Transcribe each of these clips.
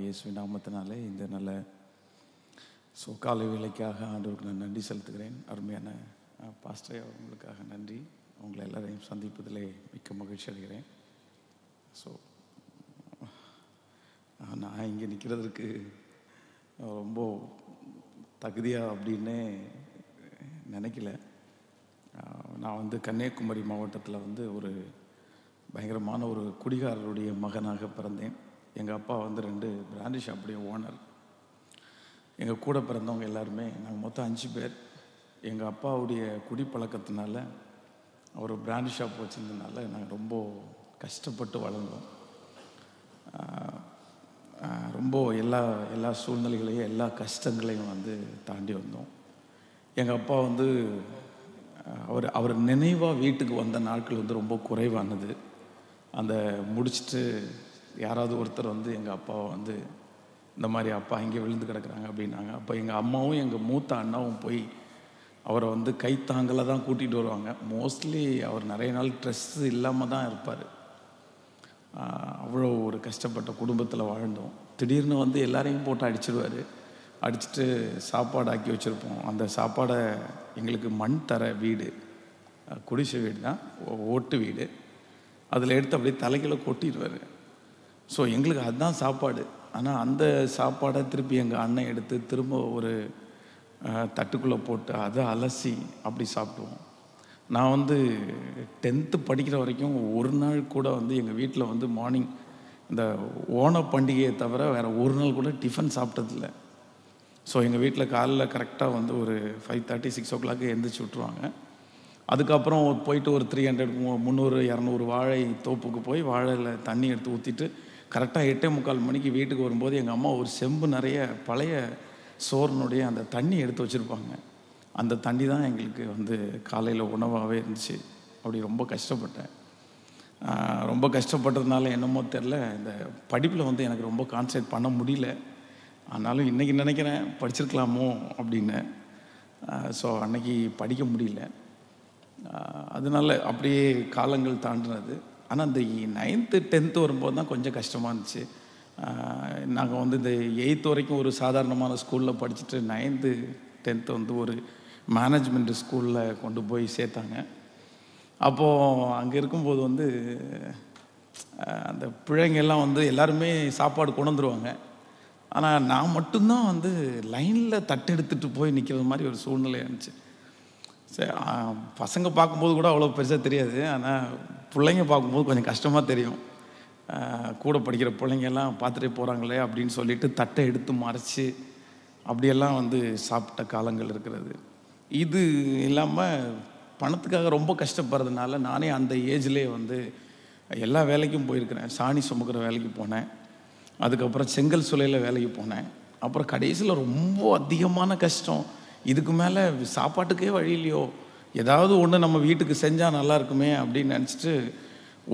இயேசுவின் நாமத்தினாலே இந்த நல்ல ஸோ காலை வேலைக்காக ஆண்டவருக்கு நான் நன்றி செலுத்துகிறேன் அருமையான பாஸ்டரே அவங்களுக்காக நன்றி உங்களை எல்லாரையும் சந்திப்பதிலே மிக்க மகிழ்ச்சி அடைகிறேன் ஸோ நான் இங்கே நிற்கிறதுக்கு ரொம்ப தகுதியா அப்படின்னே நினைக்கல நான் வந்து கன்னியாகுமரி மாவட்டத்தில் வந்து ஒரு பயங்கரமான ஒரு குடிகாரருடைய மகனாக பிறந்தேன் எங்கள் அப்பா வந்து ரெண்டு பிராண்டி ஷாப்புடைய ஓனர் எங்கள் கூட பிறந்தவங்க எல்லாருமே நாங்கள் மொத்தம் அஞ்சு பேர் எங்கள் அப்பாவுடைய குடிப்பழக்கத்தினால அவர் பிராண்டி ஷாப் வச்சுருந்ததுனால நாங்கள் ரொம்ப கஷ்டப்பட்டு வளர்ந்தோம் ரொம்ப எல்லா எல்லா சூழ்நிலைகளையும் எல்லா கஷ்டங்களையும் வந்து தாண்டி வந்தோம் எங்கள் அப்பா வந்து அவர் அவர் நினைவாக வீட்டுக்கு வந்த நாட்கள் வந்து ரொம்ப குறைவானது அந்த முடிச்சுட்டு யாராவது ஒருத்தர் வந்து எங்கள் அப்பாவை வந்து இந்த மாதிரி அப்பா இங்கே விழுந்து கிடக்குறாங்க அப்படின்னாங்க அப்போ எங்கள் அம்மாவும் எங்கள் மூத்த அண்ணாவும் போய் அவரை வந்து கைத்தாங்கலை தான் கூட்டிகிட்டு வருவாங்க மோஸ்ட்லி அவர் நிறைய நாள் ஸ்ட்ரெஸ் இல்லாமல் தான் இருப்பார் அவ்வளோ ஒரு கஷ்டப்பட்ட குடும்பத்தில் வாழ்ந்தோம் திடீர்னு வந்து எல்லாரையும் போட்டு அடிச்சிடுவார் அடிச்சுட்டு சாப்பாடு ஆக்கி வச்சுருப்போம் அந்த சாப்பாடை எங்களுக்கு மண் தர வீடு குடிசை வீடு தான் ஓட்டு வீடு அதில் எடுத்து அப்படியே தலைகளை கொட்டிடுவார் ஸோ எங்களுக்கு அதுதான் சாப்பாடு ஆனால் அந்த சாப்பாடை திருப்பி எங்கள் அண்ணன் எடுத்து திரும்ப ஒரு தட்டுக்குள்ளே போட்டு அதை அலசி அப்படி சாப்பிடுவோம் நான் வந்து டென்த்து படிக்கிற வரைக்கும் ஒரு நாள் கூட வந்து எங்கள் வீட்டில் வந்து மார்னிங் இந்த ஓண பண்டிகையை தவிர வேறு ஒரு நாள் கூட டிஃபன் சாப்பிட்டதில்ல ஸோ எங்கள் வீட்டில் காலைல கரெக்டாக வந்து ஒரு five thirty six o'clock எழுந்திரிச்சி விட்ருவாங்க அதுக்கப்புறம் போயிட்டு ஒரு த்ரீ ஹண்ட்ரட் முந்நூறு இரநூறு வாழை தோப்புக்கு போய் வாழையில் தண்ணி எடுத்து ஊற்றிட்டு கரெக்டாக எட்டே முக்கால் மணிக்கு வீட்டுக்கு வரும்போது எங்கள் அம்மா ஒரு செம்பு நிறைய பழைய சோர்னுடைய அந்த தண்ணி எடுத்து வச்சுருப்பாங்க அந்த தண்ணி தான் எங்களுக்கு வந்து காலையில் உணவாகவே இருந்துச்சு அப்படி ரொம்ப கஷ்டப்பட்டேன் ரொம்ப கஷ்டப்பட்டதுனால என்னமோ தெரில இந்த படிப்பில் வந்து எனக்கு ரொம்ப கான்சன்ட்ரேட் பண்ண முடியல ஆனாலும் இன்றைக்கி நினைக்கிறேன் படிச்சிருக்கலாமோ அப்படின்னு ஸோ அன்னைக்கு படிக்க முடியல அதனால் அப்படியே காலங்கள் தாண்டினது ஆனால் இந்த நைன்த்து டென்த்து வரும்போது தான் கொஞ்சம் கஷ்டமாக இருந்துச்சு நாங்கள் வந்து இந்த எயித்து வரைக்கும் ஒரு சாதாரணமான ஸ்கூலில் படிச்சுட்டு நைன்த்து டென்த்து வந்து ஒரு மேனேஜ்மெண்ட் ஸ்கூலில் கொண்டு போய் சேர்த்தாங்க அப்போது அங்கே இருக்கும்போது வந்து அந்த பிள்ளைங்கள்லாம் வந்து எல்லாருமே சாப்பாடு கொண்டு வந்துருவாங்க ஆனால் நான் மட்டும்தான் வந்து லைனில் தட்டெடுத்துட்டு போய் நிற்கிற மாதிரி ஒரு சூழ்நிலை இருந்துச்சு சரி பசங்க பார்க்கும்போது கூட அவ்வளோ பெருசாக தெரியாது ஆனால் பிள்ளைங்க பார்க்கும்போது கொஞ்சம் கஷ்டமாக தெரியும் கூட படிக்கிற பிள்ளைங்கெல்லாம் பார்த்துட்டு போகிறாங்களே அப்படின்னு சொல்லிட்டு தட்டை எடுத்து மறைச்சி அப்படியெல்லாம் வந்து சாப்பிட்ட காலங்கள் இருக்கிறது இது இல்லாமல் பணத்துக்காக ரொம்ப கஷ்டப்படுறதுனால நானே அந்த ஏஜ்லேயே வந்து எல்லா வேலைக்கும் போயிருக்கிறேன் சாணி சுமக்கிற வேலைக்கு போனேன் அதுக்கப்புறம் செங்கல் சுலையில் வேலைக்கு போனேன் அப்புறம் கடைசியில் ரொம்ப அதிகமான கஷ்டம் இதுக்கு மேலே சாப்பாட்டுக்கே வழி இல்லையோ ஏதாவது ஒன்று நம்ம வீட்டுக்கு செஞ்சால் நல்லா இருக்குமே அப்படின்னு நினச்சிட்டு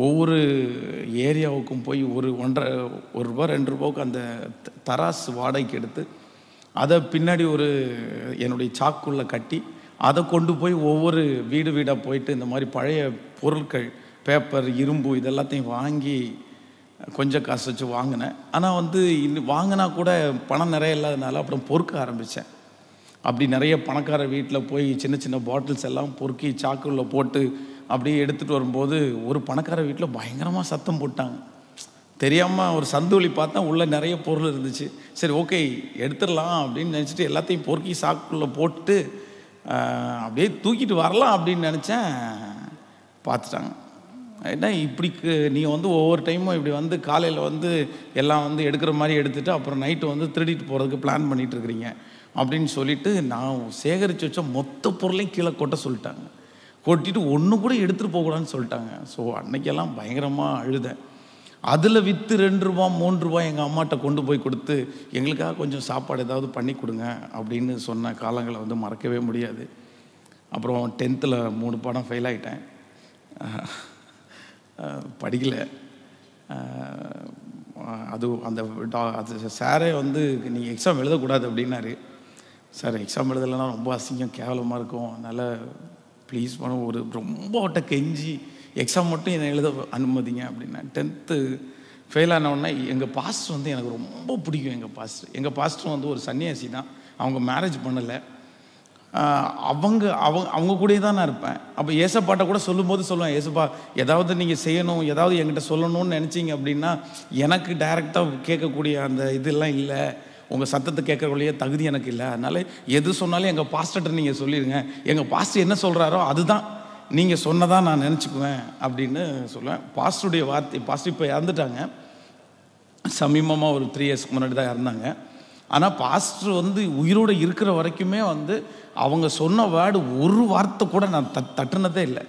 ஒவ்வொரு ஏரியாவுக்கும் போய் ஒரு ஒன்றரை ஒரு ரூபா ரெண்டு ரூபாவுக்கு அந்த தராசு வாடகைக்கு எடுத்து அதை பின்னாடி ஒரு என்னுடைய சாக்குள்ளே கட்டி அதை கொண்டு போய் ஒவ்வொரு வீடு வீடாக போயிட்டு இந்த மாதிரி பழைய பொருட்கள் பேப்பர் இரும்பு இதெல்லாத்தையும் வாங்கி கொஞ்சம் காசு வச்சு வாங்கினேன் ஆனால் வந்து இன்னும் வாங்கினா கூட பணம் நிறைய இல்லாதனால அப்புறம் பொறுக்க ஆரம்பித்தேன் அப்படி நிறைய பணக்கார வீட்டில் போய் சின்ன சின்ன பாட்டில்ஸ் எல்லாம் பொறுக்கி சாக்குள்ள போட்டு அப்படியே எடுத்துகிட்டு வரும்போது ஒரு பணக்கார வீட்டில் பயங்கரமாக சத்தம் போட்டாங்க தெரியாமல் ஒரு வழி பார்த்தா உள்ளே நிறைய பொருள் இருந்துச்சு சரி ஓகே எடுத்துடலாம் அப்படின்னு நினச்சிட்டு எல்லாத்தையும் பொறுக்கி சாக்குள்ளே போட்டு அப்படியே தூக்கிட்டு வரலாம் அப்படின்னு நினச்சேன் பார்த்துட்டாங்க ஏன்னா இப்படி நீங்கள் வந்து ஒவ்வொரு டைமும் இப்படி வந்து காலையில் வந்து எல்லாம் வந்து எடுக்கிற மாதிரி எடுத்துகிட்டு அப்புறம் நைட்டு வந்து திருடிட்டு போகிறதுக்கு பிளான் பண்ணிகிட்டு இருக்கிறீங்க அப்படின்னு சொல்லிட்டு நான் சேகரித்து வச்ச மொத்த பொருளையும் கீழே கொட்ட சொல்லிட்டாங்க கொட்டிட்டு ஒன்று கூட எடுத்துகிட்டு போகக்கூடாதுன்னு சொல்லிட்டாங்க ஸோ அன்னைக்கெல்லாம் பயங்கரமாக அழுதேன் அதில் விற்று ரெண்டு ரூபா மூன்று ரூபா எங்கள் அம்மாட்ட கொண்டு போய் கொடுத்து எங்களுக்காக கொஞ்சம் சாப்பாடு ஏதாவது பண்ணி கொடுங்க அப்படின்னு சொன்ன காலங்களை வந்து மறக்கவே முடியாது அப்புறம் டென்த்தில் மூணு பாடம் ஃபெயில் ஆகிட்டேன் படிக்கலை அது அந்த அது சாரே வந்து நீங்கள் எக்ஸாம் எழுதக்கூடாது அப்படின்னாரு சார் எக்ஸாம் எழுதலாம் ரொம்ப அசிங்கம் கேவலமாக இருக்கும் அதனால் ப்ளீஸ் பண்ண ஒரு ரொம்ப ஒட்ட கெஞ்சி எக்ஸாம் மட்டும் என்னை எழுத அனுமதிங்க அப்படின்னா டென்த்து ஃபெயில் ஆனவுடனே எங்கள் பாஸ்டர் வந்து எனக்கு ரொம்ப பிடிக்கும் எங்கள் பாஸ்டர் எங்கள் பாஸ்டர் வந்து ஒரு சன்னியாசி தான் அவங்க மேரேஜ் பண்ணலை அவங்க அவங்க அவங்க கூட தான் நான் இருப்பேன் அப்போ ஏசப்பாட்டை கூட சொல்லும்போது சொல்லுவேன் ஏசப்பா ஏதாவது நீங்கள் செய்யணும் ஏதாவது என்கிட்ட சொல்லணும்னு நினச்சிங்க அப்படின்னா எனக்கு டைரெக்டாக கேட்கக்கூடிய அந்த இதெல்லாம் இல்லை உங்கள் சத்தத்தை கேட்குறவங்களையே தகுதி எனக்கு இல்லை அதனால் எது சொன்னாலும் எங்கள் பாஸ்டர்கிட்ட நீங்கள் சொல்லிடுங்க எங்கள் பாஸ்டர் என்ன சொல்கிறாரோ அதுதான் நீங்கள் சொன்னதான் நான் நினச்சிக்குவேன் அப்படின்னு சொல்லுவேன் பாஸ்டருடைய வார்த்தை பாஸ்டர் இப்போ இறந்துட்டாங்க சமீபமாக ஒரு த்ரீ இயர்ஸ்க்கு முன்னாடி தான் இறந்தாங்க ஆனால் பாஸ்டர் வந்து உயிரோடு இருக்கிற வரைக்குமே வந்து அவங்க சொன்ன வேர்டு ஒரு வார்த்தை கூட நான் த தட்டுனதே இல்லை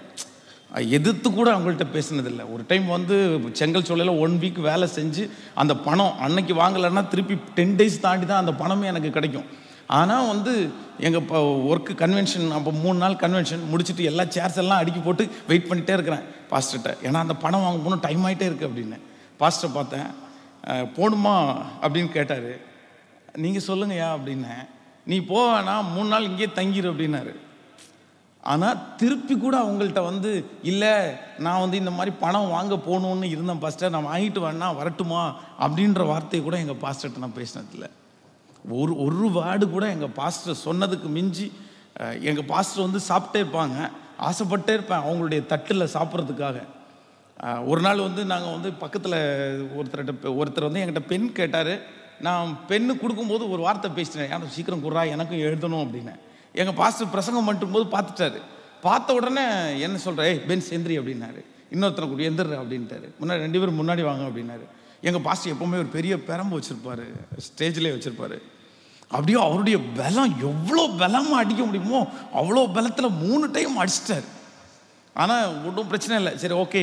எதிர்த்து கூட அவங்கள்ட்ட பேசினதில்லை ஒரு டைம் வந்து செங்கல் சோலையில் ஒன் வீக் வேலை செஞ்சு அந்த பணம் அன்னைக்கு வாங்கலைன்னா திருப்பி டென் டேஸ் தாண்டி தான் அந்த பணமே எனக்கு கிடைக்கும் ஆனால் வந்து எங்கள் இப்போ ஒர்க்கு கன்வென்ஷன் அப்போ மூணு நாள் கன்வென்ஷன் முடிச்சுட்டு எல்லா சேர்ஸ் எல்லாம் அடுக்கி போட்டு வெயிட் பண்ணிகிட்டே இருக்கிறேன் பாஸ்டர்கிட்ட ஏன்னா அந்த பணம் வாங்க போகணும் டைம் ஆகிட்டே இருக்குது அப்படின்னு பாஸ்டர் பார்த்தேன் போகணுமா அப்படின்னு கேட்டார் நீங்கள் சொல்லுங்கயா அப்படின்னேன் நீ போவேன்னா மூணு நாள் இங்கேயே தங்கிடு அப்படின்னாரு ஆனால் திருப்பி கூட அவங்கள்ட்ட வந்து இல்லை நான் வந்து இந்த மாதிரி பணம் வாங்க போகணுன்னு இருந்தேன் பாஸ்டர் நான் வாங்கிட்டு வேணா வரட்டுமா அப்படின்ற வார்த்தையை கூட எங்கள் பாஸ்டர்கிட்ட நான் பேசினதில்ல ஒரு ஒரு வார்டு கூட எங்கள் பாஸ்டர் சொன்னதுக்கு மிஞ்சி எங்கள் பாஸ்டர் வந்து சாப்பிட்டே இருப்பாங்க ஆசைப்பட்டே இருப்பேன் அவங்களுடைய தட்டில் சாப்பிட்றதுக்காக ஒரு நாள் வந்து நாங்கள் வந்து பக்கத்தில் ஒருத்தர்கிட்ட ஒருத்தர் வந்து என்கிட்ட பெண் கேட்டார் நான் பெண்ணு கொடுக்கும்போது ஒரு வார்த்தை பேசினேன் ஏன்னா சீக்கிரம் கொடுறா எனக்கும் எழுதணும் அப்படின்னேன் எங்கள் பாஸ்டர் பிரசங்கம் போது பார்த்துட்டாரு பார்த்த உடனே என்ன சொல்கிற ஏய் பென்ஸ் எந்திரி அப்படின்னாரு இன்னொருத்தனை கூட எந்திர அப்படின்ட்டாரு முன்னாடி ரெண்டு பேரும் முன்னாடி வாங்க அப்படின்னாரு எங்கள் பாஸ்டர் எப்போவுமே ஒரு பெரிய பெரம்பு வச்சுருப்பார் ஸ்டேஜ்லேயே வச்சுருப்பாரு அப்படியே அவருடைய பலம் எவ்வளோ பலமாக அடிக்க முடியுமோ அவ்வளோ பலத்தில் மூணு டைம் அடிச்சிட்டார் ஆனால் ஒன்றும் பிரச்சனை இல்லை சரி ஓகே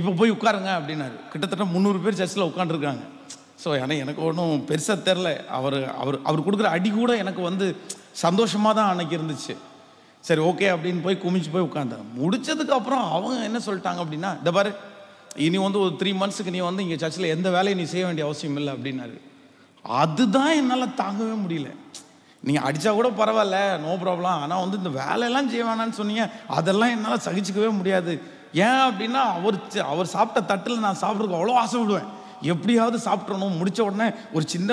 இப்போ போய் உட்காருங்க அப்படின்னாரு கிட்டத்தட்ட முந்நூறு பேர் சர்ச்சில் உட்காந்துருக்காங்க ஸோ ஏன்னா எனக்கு ஒன்றும் பெருசாக தெரில அவர் அவர் அவர் கொடுக்குற அடி கூட எனக்கு வந்து சந்தோஷமாக தான் அன்னைக்கு இருந்துச்சு சரி ஓகே அப்படின்னு போய் குமிச்சு போய் உட்காந்தேன் முடிச்சதுக்கப்புறம் அவங்க என்ன சொல்லிட்டாங்க அப்படின்னா இந்த பாரு இனி வந்து ஒரு த்ரீ மந்த்ஸுக்கு நீ வந்து இங்கே சர்ச்சில் எந்த வேலையும் நீ செய்ய வேண்டிய அவசியம் இல்லை அப்படின்னாரு அதுதான் என்னால் தாங்கவே முடியல நீங்கள் அடித்தா கூட பரவாயில்ல நோ ப்ராப்ளம் ஆனால் வந்து இந்த வேலையெல்லாம் செய்ய வேணான்னு சொன்னீங்க அதெல்லாம் என்னால் சகிச்சிக்கவே முடியாது ஏன் அப்படின்னா அவர் அவர் சாப்பிட்ட தட்டில் நான் சாப்பிட்றதுக்கு அவ்வளோ ஆசைப்படுவேன் எப்படியாவது சாப்பிட்றணும் முடித்த உடனே ஒரு சின்ன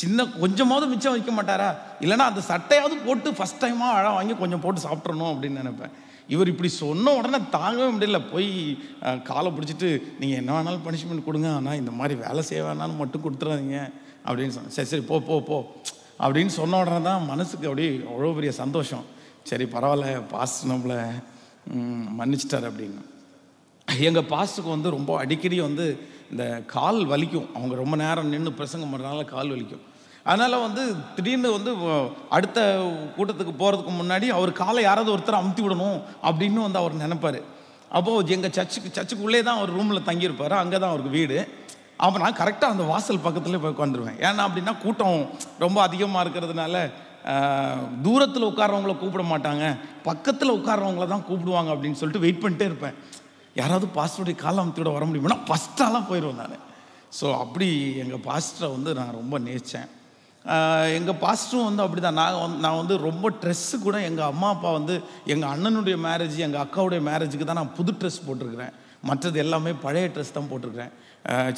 சின்ன கொஞ்சமாவது மிச்சம் வைக்க மாட்டாரா இல்லைனா அந்த சட்டையாவது போட்டு ஃபஸ்ட் டைமாக அழகாக வாங்கி கொஞ்சம் போட்டு சாப்பிட்றணும் அப்படின்னு நினைப்பேன் இவர் இப்படி சொன்ன உடனே தாங்கவே முடியல போய் காலை பிடிச்சிட்டு நீங்கள் என்ன வேணாலும் பனிஷ்மெண்ட் கொடுங்க ஆனால் இந்த மாதிரி வேலை செய்ய வேணாலும் மட்டும் கொடுத்துறாதீங்க அப்படின்னு சொன்னேன் சரி சரி போ போ போ அப்படின்னு சொன்ன உடனே தான் மனசுக்கு அப்படியே அவ்வளோ பெரிய சந்தோஷம் சரி பரவாயில்ல பாஸ் நம்மளை மன்னிச்சிட்டார் அப்படின்னு எங்கள் பாஸ்டுக்கு வந்து ரொம்ப அடிக்கடி வந்து இந்த கால் வலிக்கும் அவங்க ரொம்ப நேரம் நின்று பிரசங்கம் பண்ணுறதுனால கால் வலிக்கும் அதனால் வந்து திடீர்னு வந்து அடுத்த கூட்டத்துக்கு போகிறதுக்கு முன்னாடி அவர் காலை யாராவது ஒருத்தர் அமுத்தி விடணும் அப்படின்னு வந்து அவர் நினைப்பார் அப்போது எங்கள் சர்ச்சுக்கு சர்ச்சுக்குள்ளே தான் அவர் ரூமில் தங்கியிருப்பார் அங்கே தான் அவருக்கு வீடு அப்போ நான் கரெக்டாக அந்த வாசல் பக்கத்தில் போய் உட்காந்துருவேன் ஏன்னா அப்படின்னா கூட்டம் ரொம்ப அதிகமாக இருக்கிறதுனால தூரத்தில் உட்காரவங்கள கூப்பிட மாட்டாங்க பக்கத்தில் உட்காரவங்கள தான் கூப்பிடுவாங்க அப்படின்னு சொல்லிட்டு வெயிட் பண்ணிட்டே இருப்பேன் யாராவது பாஸ்டருடைய காலம் அமுத்தியோட வர முடியும்னா ஃபஸ்ட்டாலாம் போயிடுவேன் நான் ஸோ அப்படி எங்கள் பாஸ்டரை வந்து நான் ரொம்ப நேச்சேன் எங்கள் பாஸ்டரும் வந்து அப்படி தான் நான் வந்து நான் வந்து ரொம்ப ட்ரெஸ்ஸு கூட எங்கள் அம்மா அப்பா வந்து எங்கள் அண்ணனுடைய மேரேஜ் எங்கள் அக்காவுடைய மேரேஜுக்கு தான் நான் புது ட்ரெஸ் போட்டிருக்கிறேன் மற்றது எல்லாமே பழைய ட்ரெஸ் தான் போட்டிருக்கிறேன்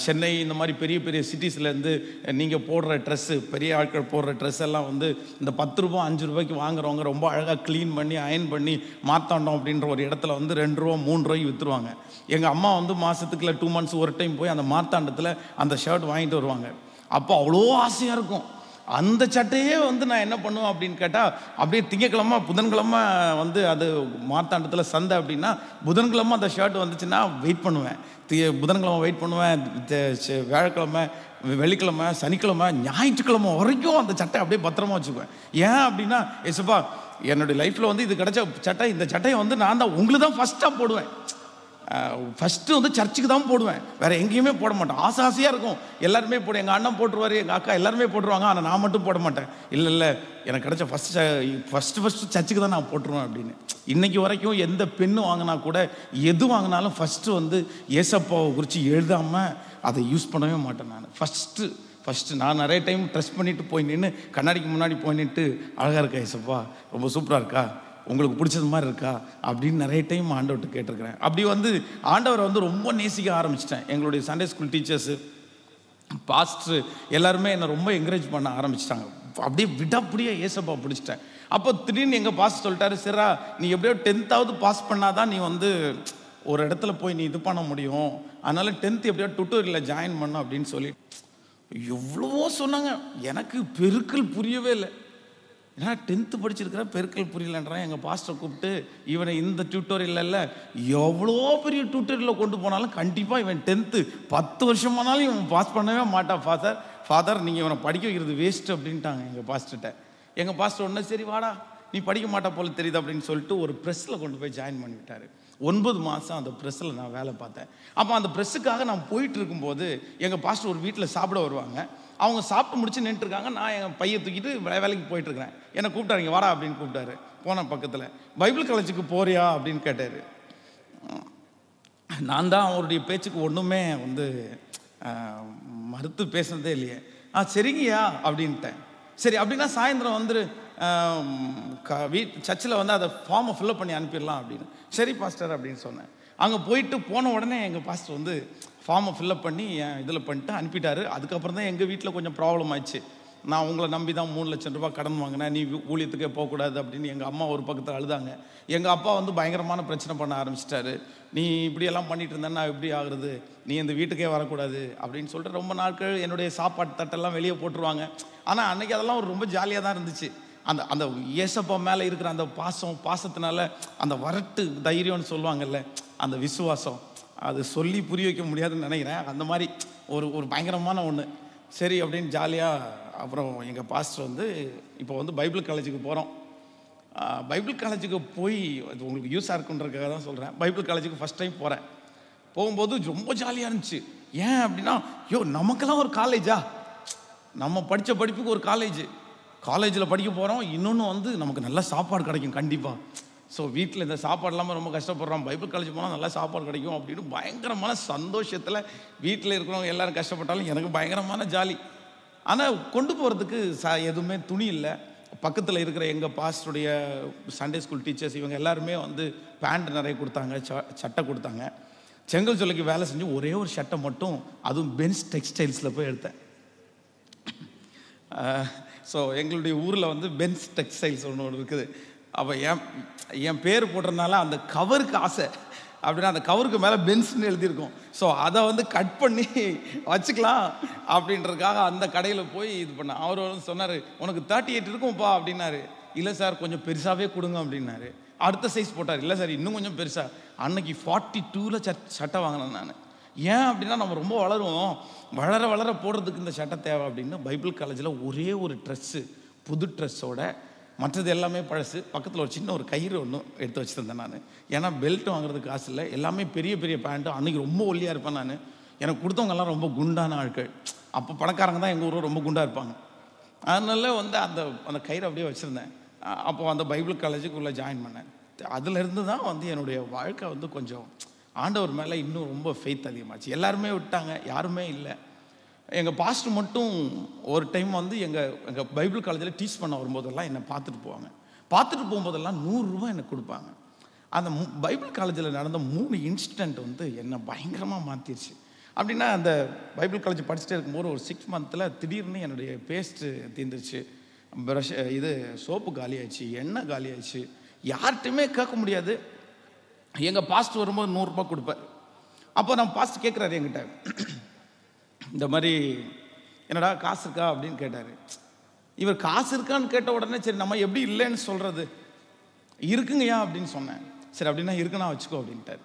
சென்னை இந்த மாதிரி பெரிய பெரிய சிட்டிஸ்லேருந்து நீங்கள் போடுற ட்ரெஸ்ஸு பெரிய ஆட்கள் போடுற ட்ரெஸ் எல்லாம் வந்து இந்த பத்து ரூபா அஞ்சு ரூபாய்க்கு வாங்குறவங்க ரொம்ப அழகாக க்ளீன் பண்ணி அயன் பண்ணி மாத்தாண்டோம் அப்படின்ற ஒரு இடத்துல வந்து ரெண்டு ரூபா மூணு ரூபாய்க்கு விற்றுருவாங்க எங்கள் அம்மா வந்து மாதத்துக்குள்ள டூ மந்த்ஸ் ஒரு டைம் போய் அந்த மாத்தாண்டத்தில் அந்த ஷர்ட் வாங்கிட்டு வருவாங்க அப்போ அவ்வளோ ஆசையாக இருக்கும் அந்த சட்டையே வந்து நான் என்ன பண்ணுவேன் அப்படின்னு கேட்டால் அப்படியே திங்கக்கிழமை புதன்கிழமை வந்து அது மார்த்தாண்டத்தில் சந்தை அப்படின்னா புதன்கிழமை அந்த ஷர்ட் வந்துச்சுன்னா வெயிட் பண்ணுவேன் புதன்கிழமை வெயிட் பண்ணுவேன் வியாழக்கிழமை வெள்ளிக்கிழமை சனிக்கிழமை ஞாயிற்றுக்கிழமை வரைக்கும் அந்த சட்டை அப்படியே பத்திரமா வச்சுக்குவேன் ஏன் அப்படின்னா எசப்பா என்னுடைய லைஃப்பில் வந்து இது கிடச்ச சட்டை இந்த சட்டையை வந்து நான் தான் உங்களுக்கு தான் ஃபஸ்ட்டாக போடுவேன் ஃபஸ்ட்டு வந்து சர்ச்சுக்கு தான் போடுவேன் வேறு எங்கேயுமே போட மாட்டேன் ஆசை ஆசையாக இருக்கும் எல்லாருமே போடு எங்கள் அண்ணன் போட்டுருவார் எங்கள் அக்கா எல்லாருமே போட்டுருவாங்க ஆனால் நான் மட்டும் போட மாட்டேன் இல்லை இல்லை எனக்கு கிடச்ச ஃபஸ்ட் ஃபஸ்ட்டு ஃபஸ்ட்டு சர்ச்சுக்கு தான் நான் போட்டுருவேன் அப்படின்னு இன்றைக்கி வரைக்கும் எந்த பெண்ணு வாங்கினா கூட எது வாங்கினாலும் ஃபஸ்ட்டு வந்து ஏசப்பாவை குறித்து எழுதாமல் அதை யூஸ் பண்ணவே மாட்டேன் நான் ஃபஸ்ட்டு ஃபஸ்ட்டு நான் நிறைய டைம் ட்ரெஸ் பண்ணிவிட்டு போய் நின்று கண்ணாடிக்கு முன்னாடி போய் நின்று அழகாக இருக்கா ஏசப்பா ரொம்ப சூப்பராக இருக்கா உங்களுக்கு பிடிச்சது மாதிரி இருக்கா அப்படின்னு நிறைய டைம் ஆண்டவர்கிட்ட கேட்டிருக்கிறேன் அப்படி வந்து ஆண்டவரை வந்து ரொம்ப நேசிக்க ஆரம்பிச்சிட்டேன் எங்களுடைய சண்டே ஸ்கூல் டீச்சர்ஸு பாஸ்டர் எல்லாருமே என்னை ரொம்ப என்கரேஜ் பண்ண ஆரம்பிச்சிட்டாங்க அப்படியே விடாப்படியே ஏசப்பா பிடிச்சிட்டேன் அப்போ திடீர்னு எங்கள் பாஸ் சொல்லிட்டாரு சரா நீ எப்படியோ டென்த்தாவது பாஸ் பண்ணாதான் நீ வந்து ஒரு இடத்துல போய் நீ இது பண்ண முடியும் அதனால் டென்த் எப்படியோ டுட்டோரியலில் ஜாயின் பண்ணும் அப்படின்னு சொல்லி எவ்வளவோ சொன்னாங்க எனக்கு பெருக்கள் புரியவே இல்லை ஏன்னா டென்த்து படிச்சிருக்கிறேன் பெருக்கள் புரியலன்றான் எங்கள் பாஸ்டரை கூப்பிட்டு இவனை இந்த இல்லை எவ்வளோ பெரிய டியூட்டோரியலில் கொண்டு போனாலும் கண்டிப்பாக இவன் டென்த்து பத்து வருஷமானாலும் இவன் பாஸ் பண்ணவே மாட்டான் ஃபாதர் ஃபாதர் நீங்கள் இவனை படிக்க வைக்கிறது வேஸ்ட்டு அப்படின்ட்டாங்க எங்கள் பாஸ்டர்கிட்ட எங்கள் பாஸ்டர் ஒன்று சரி வாடா நீ படிக்க மாட்டா போல தெரியுது அப்படின்னு சொல்லிட்டு ஒரு ப்ரெஸ்ஸில் கொண்டு போய் ஜாயின் பண்ணிவிட்டார் ஒன்பது மாதம் அந்த ப்ரெஸ்ஸில் நான் வேலை பார்த்தேன் அப்போ அந்த ப்ரெஸ்ஸுக்காக நான் போயிட்டு இருக்கும்போது எங்கள் பாஸ்டர் ஒரு வீட்டில் சாப்பிட வருவாங்க அவங்க சாப்பிட்டு முடிச்சு நின்றுருக்காங்க நான் என் பையன் தூக்கிட்டு வேலைக்கு போயிட்டுருக்கிறேன் என்னை கூப்பிட்டாருங்க வாடா அப்படின்னு கூப்பிட்டாரு போன பக்கத்தில் பைபிள் காலேஜுக்கு போறியா அப்படின்னு கேட்டார் நான் தான் அவருடைய பேச்சுக்கு ஒன்றுமே வந்து மறுத்து பேசுனதே இல்லையே ஆ சரிங்கய்யா அப்படின்ட்டேன் சரி அப்படின்னா சாயந்தரம் வந்துரு வீட் சர்ச்சில் வந்து அதை ஃபார்மை ஃபில்லப் பண்ணி அனுப்பிடலாம் அப்படின்னு சரி பாஸ்டர் அப்படின்னு சொன்னேன் அங்கே போயிட்டு போன உடனே எங்கள் பாஸ்டர் வந்து ஃபார்மை ஃபில்லப் பண்ணி என் இதில் பண்ணிட்டு அனுப்பிட்டாரு அதுக்கப்புறம் தான் எங்கள் வீட்டில் கொஞ்சம் ப்ராப்ளம் ஆயிடுச்சு நான் உங்களை நம்பி தான் மூணு லட்சம் ரூபாய் கடன் வாங்கினேன் நீ ஊழியத்துக்கே போகக்கூடாது அப்படின்னு எங்கள் அம்மா ஒரு பக்கத்தில் அழுதாங்க எங்கள் அப்பா வந்து பயங்கரமான பிரச்சனை பண்ண ஆரம்பிச்சிட்டாரு நீ இப்படியெல்லாம் பண்ணிட்டு இருந்தேன்னா எப்படி ஆகுறது நீ இந்த வீட்டுக்கே வரக்கூடாது அப்படின்னு சொல்லிட்டு ரொம்ப நாட்கள் என்னுடைய சாப்பாட்டு தட்டெல்லாம் வெளியே போட்டுருவாங்க ஆனால் அன்றைக்கி அதெல்லாம் ஒரு ரொம்ப ஜாலியாக தான் இருந்துச்சு அந்த அந்த ஏசப்பா மேலே இருக்கிற அந்த பாசம் பாசத்தினால அந்த வரட்டு தைரியம்னு சொல்லுவாங்கல்ல அந்த விசுவாசம் அது சொல்லி புரிய வைக்க முடியாதுன்னு நினைக்கிறேன் அந்த மாதிரி ஒரு ஒரு பயங்கரமான ஒன்று சரி அப்படின்னு ஜாலியாக அப்புறம் எங்கள் பாஸ்டர் வந்து இப்போ வந்து பைபிள் காலேஜுக்கு போகிறோம் பைபிள் காலேஜுக்கு போய் அது உங்களுக்கு யூஸாக இருக்குன்றக்காக தான் சொல்கிறேன் பைபிள் காலேஜுக்கு ஃபஸ்ட் டைம் போகிறேன் போகும்போது ரொம்ப ஜாலியாக இருந்துச்சு ஏன் அப்படின்னா யோ நமக்கெல்லாம் ஒரு காலேஜா நம்ம படித்த படிப்புக்கு ஒரு காலேஜ் காலேஜில் படிக்க போகிறோம் இன்னொன்று வந்து நமக்கு நல்ல சாப்பாடு கிடைக்கும் கண்டிப்பாக ஸோ வீட்டில் இந்த சாப்பாடு இல்லாமல் ரொம்ப கஷ்டப்படுறோம் பைபிள் காலேஜ் போனால் நல்லா சாப்பாடு கிடைக்கும் அப்படின்னு பயங்கரமான சந்தோஷத்தில் வீட்டில் இருக்கிறவங்க எல்லோரும் கஷ்டப்பட்டாலும் எனக்கு பயங்கரமான ஜாலி ஆனால் கொண்டு போகிறதுக்கு ச எதுவுமே துணி இல்லை பக்கத்தில் இருக்கிற எங்கள் பாஸ்டருடைய சண்டே ஸ்கூல் டீச்சர்ஸ் இவங்க எல்லாருமே வந்து பேண்ட் நிறைய கொடுத்தாங்க ச சட்டை கொடுத்தாங்க செங்கல் சொல்லைக்கு வேலை செஞ்சு ஒரே ஒரு சட்டை மட்டும் அதுவும் பென்ஸ் டெக்ஸ்டைல்ஸில் போய் எடுத்தேன் ஸோ எங்களுடைய ஊரில் வந்து பென்ஸ் டெக்ஸ்டைல்ஸ் ஒன்று ஒன்று இருக்குது அப்போ என் என் பேர் போட்டிருந்தால அந்த கவருக்கு ஆசை அப்படின்னா அந்த கவருக்கு மேலே பென்ஸ்னு எழுதியிருக்கோம் ஸோ அதை வந்து கட் பண்ணி வச்சுக்கலாம் அப்படின்றதுக்காக அந்த கடையில் போய் இது பண்ண அவர் வந்து சொன்னார் உனக்கு தேர்ட்டி எயிட் இருக்கும்ப்பா அப்படின்னாரு இல்லை சார் கொஞ்சம் பெருசாகவே கொடுங்க அப்படின்னாரு அடுத்த சைஸ் போட்டார் இல்லை சார் இன்னும் கொஞ்சம் பெருசாக அன்னைக்கு ஃபார்ட்டி டூவில் சட் சட்டை வாங்கினேன் நான் ஏன் அப்படின்னா நம்ம ரொம்ப வளருவோம் வளர வளர போடுறதுக்கு இந்த சட்டை தேவை அப்படின்னா பைபிள் காலேஜில் ஒரே ஒரு ட்ரெஸ்ஸு புது ட்ரெஸ்ஸோட மற்றது எல்லாமே பழசு பக்கத்தில் ஒரு சின்ன ஒரு கயிறு ஒன்றும் எடுத்து வச்சுருந்தேன் நான் ஏன்னா பெல்ட் வாங்குறதுக்கு காசு இல்லை எல்லாமே பெரிய பெரிய பேண்ட்டு அன்றைக்கி ரொம்ப ஒல்லியாக இருப்பேன் நான் எனக்கு கொடுத்தவங்கெல்லாம் ரொம்ப குண்டான ஆட்கள் அப்போ பணக்காரங்க தான் எங்கள் ஊரில் ரொம்ப குண்டாக இருப்பாங்க அதனால வந்து அந்த அந்த கயிறு அப்படியே வச்சுருந்தேன் அப்போ அந்த பைபிள் காலேஜுக்குள்ளே ஜாயின் பண்ணேன் அதிலிருந்து தான் வந்து என்னுடைய வாழ்க்கை வந்து கொஞ்சம் ஆண்டவர் மேலே இன்னும் ரொம்ப ஃபெய்த் அதிகமாச்சு எல்லாருமே விட்டாங்க யாருமே இல்லை எங்கள் பாஸ்டர் மட்டும் ஒரு டைம் வந்து எங்கள் எங்கள் பைபிள் காலேஜில் டீச் பண்ண வரும்போதெல்லாம் என்னை பார்த்துட்டு போவாங்க பார்த்துட்டு போகும்போதெல்லாம் நூறுரூவா எனக்கு கொடுப்பாங்க அந்த பைபிள் காலேஜில் நடந்த மூணு இன்சிடென்ட் வந்து என்னை பயங்கரமாக மாற்றிடுச்சு அப்படின்னா அந்த பைபிள் காலேஜ் படிச்சுட்டு இருக்கும்போது ஒரு சிக்ஸ் மந்தில் திடீர்னு என்னுடைய பேஸ்ட்டு தீர்ந்துருச்சு ப்ரஷ் இது சோப்பு காலியாச்சு எண்ணெய் காலியாச்சு யார்கிட்டையுமே கேட்க முடியாது எங்கள் பாஸ்ட் வரும்போது நூறுரூபா கொடுப்பார் அப்போ நான் பாஸ்ட் கேட்குறாரு என்கிட்ட இந்த மாதிரி என்னடா காசு இருக்கா அப்படின்னு கேட்டார் இவர் காசு இருக்கான்னு கேட்ட உடனே சரி நம்ம எப்படி இல்லைன்னு சொல்கிறது இருக்குங்கய்யா அப்படின்னு சொன்னேன் சரி அப்படின்னா நான் வச்சுக்கோ அப்படின்ட்டார்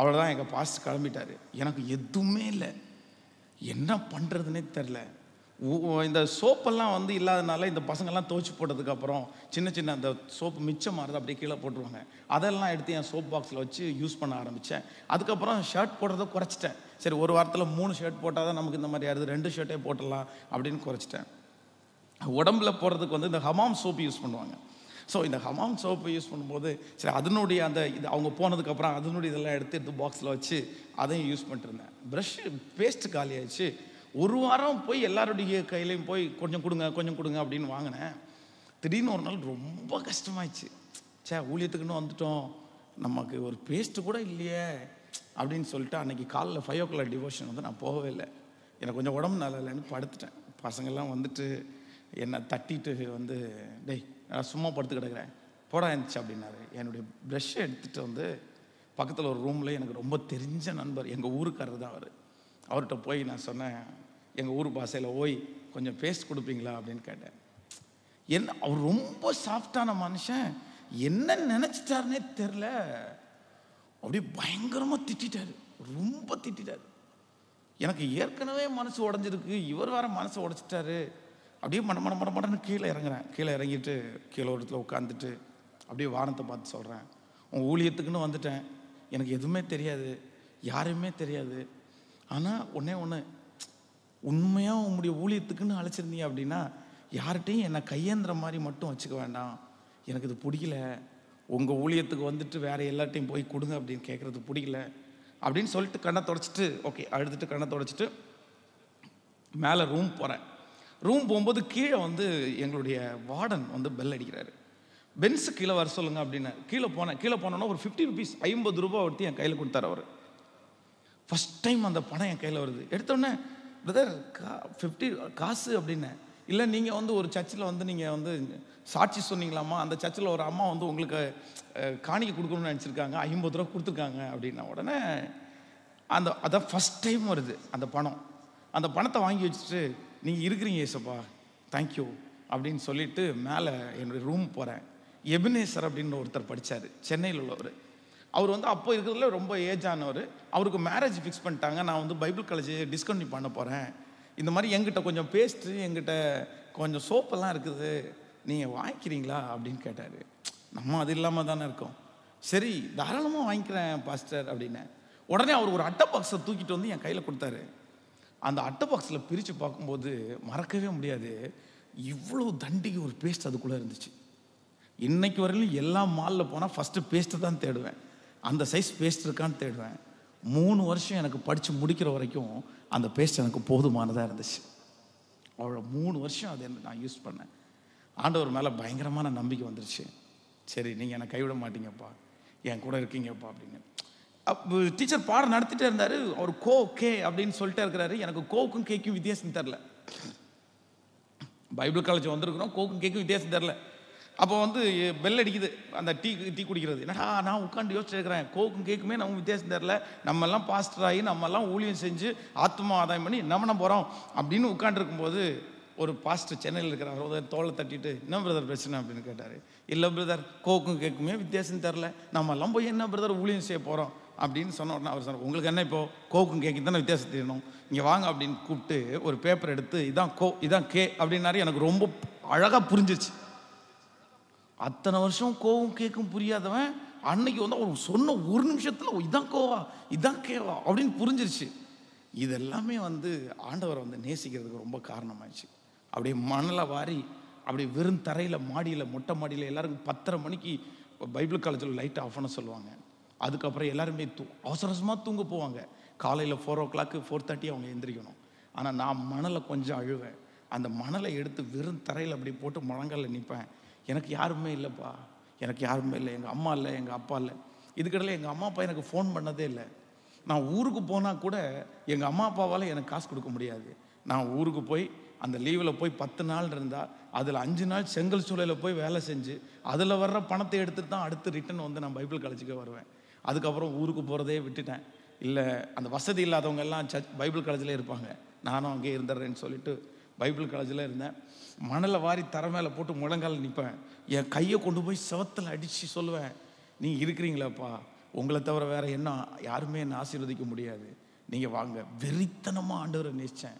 அவ்வளோதான் எங்கள் பாஸ்ட் கிளம்பிட்டார் எனக்கு எதுவுமே இல்லை என்ன பண்ணுறதுனே தெரில இந்த சோப்பெல்லாம் வந்து இல்லாதனால இந்த பசங்கள்லாம் துவச்சி போட்டதுக்கப்புறம் சின்ன சின்ன அந்த சோப்பு மிச்சம் மாறுது அப்படியே கீழே போட்டுருவாங்க அதெல்லாம் எடுத்து என் சோப் பாக்ஸில் வச்சு யூஸ் பண்ண ஆரம்பித்தேன் அதுக்கப்புறம் ஷர்ட் போடுறத குறைச்சிட்டேன் சரி ஒரு வாரத்தில் மூணு ஷர்ட் போட்டால் தான் நமக்கு இந்த மாதிரி ஆகுது ரெண்டு ஷர்ட்டே போட்டலாம் அப்படின்னு குறைச்சிட்டேன் உடம்புல போடுறதுக்கு வந்து இந்த ஹமாம் சோப்பு யூஸ் பண்ணுவாங்க ஸோ இந்த ஹமாம் சோப்பு யூஸ் பண்ணும்போது சரி அதனுடைய அந்த இது அவங்க போனதுக்கப்புறம் அதனுடைய இதெல்லாம் எடுத்து எடுத்து பாக்ஸில் வச்சு அதையும் யூஸ் பண்ணிட்டுருந்தேன் ப்ரெஷ்ஷு ப்ரஷ் பேஸ்ட் காலி ஆயிடுச்சு ஒரு வாரம் போய் எல்லாருடைய கையிலையும் போய் கொஞ்சம் கொடுங்க கொஞ்சம் கொடுங்க அப்படின்னு வாங்கினேன் திடீர்னு ஒரு நாள் ரொம்ப கஷ்டமாயிடுச்சு சே ஊழியத்துக்குன்னு வந்துட்டோம் நமக்கு ஒரு பேஸ்ட்டு கூட இல்லையே அப்படின்னு சொல்லிட்டு அன்றைக்கி காலைல ஃபைவ் ஓ கிளாக் டிவோஷன் வந்து நான் போகவே இல்லை எனக்கு கொஞ்சம் உடம்பு நல்லா இல்லைன்னு படுத்துட்டேன் பசங்கள்லாம் வந்துட்டு என்னை தட்டிட்டு வந்து டேய் நான் சும்மா படுத்து கிடக்கிறேன் போட இருந்துச்சு அப்படின்னாரு என்னுடைய ப்ரெஷ்ஷை எடுத்துகிட்டு வந்து பக்கத்தில் ஒரு ரூமில் எனக்கு ரொம்ப தெரிஞ்ச நண்பர் எங்கள் ஊருக்காரர் தான் அவர் அவர்கிட்ட போய் நான் சொன்னேன் எங்கள் ஊர் பாசையில் ஓய் கொஞ்சம் பேஸ்ட் கொடுப்பீங்களா அப்படின்னு கேட்டேன் என்ன அவர் ரொம்ப சாஃப்டான மனுஷன் என்ன நினச்சிட்டாருனே தெரில அப்படியே பயங்கரமாக திட்டாரு ரொம்ப திட்டாரு எனக்கு ஏற்கனவே மனசு உடஞ்சிருக்கு இவர் வேற மனசு உடைச்சிட்டாரு அப்படியே மட மட மட மடன்னு கீழே இறங்குறேன் கீழே இறங்கிட்டு கீழே ஒரு இடத்துல உட்காந்துட்டு அப்படியே வானத்தை பார்த்து சொல்கிறேன் உன் ஊழியத்துக்குன்னு வந்துட்டேன் எனக்கு எதுவுமே தெரியாது யாருமே தெரியாது ஆனால் ஒன்றே ஒன்று உண்மையாக உங்களுடைய ஊழியத்துக்குன்னு அழைச்சிருந்தீங்க அப்படின்னா யார்கிட்டையும் என்னை கையேந்திர மாதிரி மட்டும் வச்சுக்க வேண்டாம் எனக்கு இது பிடிக்கல உங்கள் ஊழியத்துக்கு வந்துட்டு வேறு எல்லாத்தையும் போய் கொடுங்க அப்படின்னு கேட்குறது பிடிக்கல அப்படின்னு சொல்லிட்டு கண்ணை தொடச்சிட்டு ஓகே அழுதுட்டு கண்ணை தொடச்சிட்டு மேலே ரூம் போகிறேன் ரூம் போகும்போது கீழே வந்து எங்களுடைய வார்டன் வந்து பெல் அடிக்கிறாரு பென்ஸு கீழே வர சொல்லுங்கள் அப்படின்னு கீழே போனேன் கீழே போனோன்னா ஒரு ஃபிஃப்டி ருபீஸ் ஐம்பது ரூபா ஒருத்தி என் கையில் கொடுத்தாரு அவர் ஃபஸ்ட் டைம் அந்த பணம் என் கையில் வருது எடுத்தோடனே பிரதர் கா ஃபிஃப்டி காசு அப்படின்னேன் இல்லை நீங்கள் வந்து ஒரு சர்ச்சில் வந்து நீங்கள் வந்து சாட்சி சொன்னீங்களாம்மா அந்த சர்ச்சில் ஒரு அம்மா வந்து உங்களுக்கு காணிக்கை கொடுக்கணும்னு நினச்சிருக்காங்க ஐம்பது ரூபா கொடுத்துருக்காங்க அப்படின்னா உடனே அந்த அதான் ஃபஸ்ட் டைம் வருது அந்த பணம் அந்த பணத்தை வாங்கி வச்சுட்டு நீங்கள் இருக்கிறீங்க ஏசப்பா தேங்க்யூ அப்படின்னு சொல்லிட்டு மேலே என்னுடைய ரூம் போகிறேன் எபினேசர் அப்படின்னு ஒருத்தர் படித்தார் சென்னையில் உள்ளவர் அவர் வந்து அப்போ இருக்கிறதுல ரொம்ப ஏஜ் ஆனவர் அவருக்கு மேரேஜ் ஃபிக்ஸ் பண்ணிட்டாங்க நான் வந்து பைபிள் காலேஜ் டிஸ்கண்டினியூ பண்ண போகிறேன் இந்த மாதிரி எங்கிட்ட கொஞ்சம் பேஸ்ட்டு எங்கிட்ட கொஞ்சம் சோப்பெல்லாம் இருக்குது நீங்கள் வாங்கிக்கிறீங்களா அப்படின்னு கேட்டார் நம்ம அது இல்லாமல் தானே இருக்கோம் சரி தாராளமாக வாங்கிக்கிறேன் பாஸ்டர் அப்படின்னு உடனே அவர் ஒரு அட்டை பாக்ஸை தூக்கிட்டு வந்து என் கையில் கொடுத்தாரு அந்த அட்டை பாக்ஸில் பிரித்து பார்க்கும்போது மறக்கவே முடியாது இவ்வளோ தண்டிக்கு ஒரு பேஸ்ட் அதுக்குள்ளே இருந்துச்சு இன்னைக்கு வரையிலும் எல்லா மாலில் போனால் ஃபஸ்ட்டு பேஸ்ட்டு தான் தேடுவேன் அந்த சைஸ் பேஸ்ட் இருக்கான்னு தேடுவேன் மூணு வருஷம் எனக்கு படித்து முடிக்கிற வரைக்கும் அந்த பேஸ்ட் எனக்கு போதுமானதாக இருந்துச்சு அவ்வளோ மூணு வருஷம் அதை நான் யூஸ் பண்ணேன் ஆண்டவர் மேலே பயங்கரமான நம்பிக்கை வந்துருச்சு சரி நீங்கள் என்னை கைவிட மாட்டீங்கப்பா என் கூட இருக்கீங்கப்பா அப்படின்னு அப்போ டீச்சர் பாடம் நடத்திட்டே இருந்தார் அவர் கோ கே அப்படின்னு சொல்லிட்டே இருக்கிறாரு எனக்கு கோக்கும் கேக்கும் வித்தியாசம் தெரில பைபிள் காலேஜ் வந்திருக்கிறோம் கோக்கும் கேக்கும் வித்தியாசம் தெரில அப்போ வந்து பெல் அடிக்குது அந்த டீ டீ குடிக்கிறது என்னடா நான் உட்காந்து யோசிச்சிருக்கிறேன் கோக்கும் கேக்குமே நம்ம வித்தியாசம் தெரில நம்மெல்லாம் பாஸ்டர் ஆகி நம்மெல்லாம் ஊழியம் செஞ்சு ஆத்மா ஆதாயம் பண்ணி என்ன பண்ண போகிறோம் அப்படின்னு உட்காந்துருக்கும்போது ஒரு பாஸ்டர் சென்னையில் இருக்கிறார் ஒரு தோலை தட்டிட்டு என்ன பிரதர் பிரச்சனை அப்படின்னு கேட்டார் இல்லை பிரதர் கோக்கும் கேக்குமே வித்தியாசம் தெரில நம்மெல்லாம் போய் என்ன பிரதர் ஊழியம் செய்ய போகிறோம் அப்படின்னு சொன்ன உடனே அவர் சொன்னார் உங்களுக்கு என்ன இப்போது கோக்கும் கேக்கு தானே வித்தியாசம் தெரியணும் இங்கே வாங்க அப்படின்னு கூப்பிட்டு ஒரு பேப்பர் எடுத்து இதான் கோ இதான் கே அப்படின்னாரு எனக்கு ரொம்ப அழகாக புரிஞ்சிச்சு அத்தனை வருஷம் கோவம் கேட்கும் புரியாதவன் அன்னைக்கு வந்து அவன் சொன்ன ஒரு நிமிஷத்தில் இதான் கோவா இதான் கேவா அப்படின்னு புரிஞ்சிருச்சு இதெல்லாமே வந்து ஆண்டவரை வந்து நேசிக்கிறதுக்கு ரொம்ப காரணமாயிடுச்சு அப்படியே மணலை வாரி அப்படியே வெறும் தரையில் மாடியில் மொட்டை மாடியில் எல்லாருக்கும் பத்தரை மணிக்கு பைபிள் காலேஜில் லைட் ஆஃப் பண்ண சொல்லுவாங்க அதுக்கப்புறம் எல்லாருமே தூ அவசரமாக தூங்க போவாங்க காலையில் four o'clock four thirty அவங்க எந்திரிக்கணும் ஆனால் நான் மணலை கொஞ்சம் அழுவேன் அந்த மணலை எடுத்து வெறும் தரையில் அப்படி போட்டு முழங்காலில் நிற்பேன் எனக்கு யாருமே இல்லைப்பா எனக்கு யாருமே இல்லை எங்கள் அம்மா இல்லை எங்கள் அப்பா இல்லை இதுக்கடையில் எங்கள் அம்மா அப்பா எனக்கு ஃபோன் பண்ணதே இல்லை நான் ஊருக்கு போனால் கூட எங்கள் அம்மா அப்பாவால் எனக்கு காசு கொடுக்க முடியாது நான் ஊருக்கு போய் அந்த லீவில் போய் பத்து நாள் இருந்தால் அதில் அஞ்சு நாள் செங்கல் சூழலில் போய் வேலை செஞ்சு அதில் வர்ற பணத்தை எடுத்துட்டு தான் அடுத்து ரிட்டன் வந்து நான் பைபிள் காலேஜுக்கு வருவேன் அதுக்கப்புறம் ஊருக்கு போகிறதே விட்டுட்டேன் இல்லை அந்த வசதி இல்லாதவங்க எல்லாம் சர்ச் பைபிள் காலேஜில் இருப்பாங்க நானும் அங்கே இருந்துடுறேன்னு சொல்லிட்டு பைபிள் காலேஜில் இருந்தேன் மணலை வாரி தர மேலே போட்டு முழங்கால் நிற்பேன் என் கையை கொண்டு போய் சிவத்தில் அடித்து சொல்லுவேன் நீங்கள் இருக்கிறீங்களாப்பா உங்களை தவிர வேறு என்ன யாருமே என்னை ஆசீர்வதிக்க முடியாது நீங்கள் வாங்க வெறித்தனமாக ஆண்டவரை நேசிச்சேன்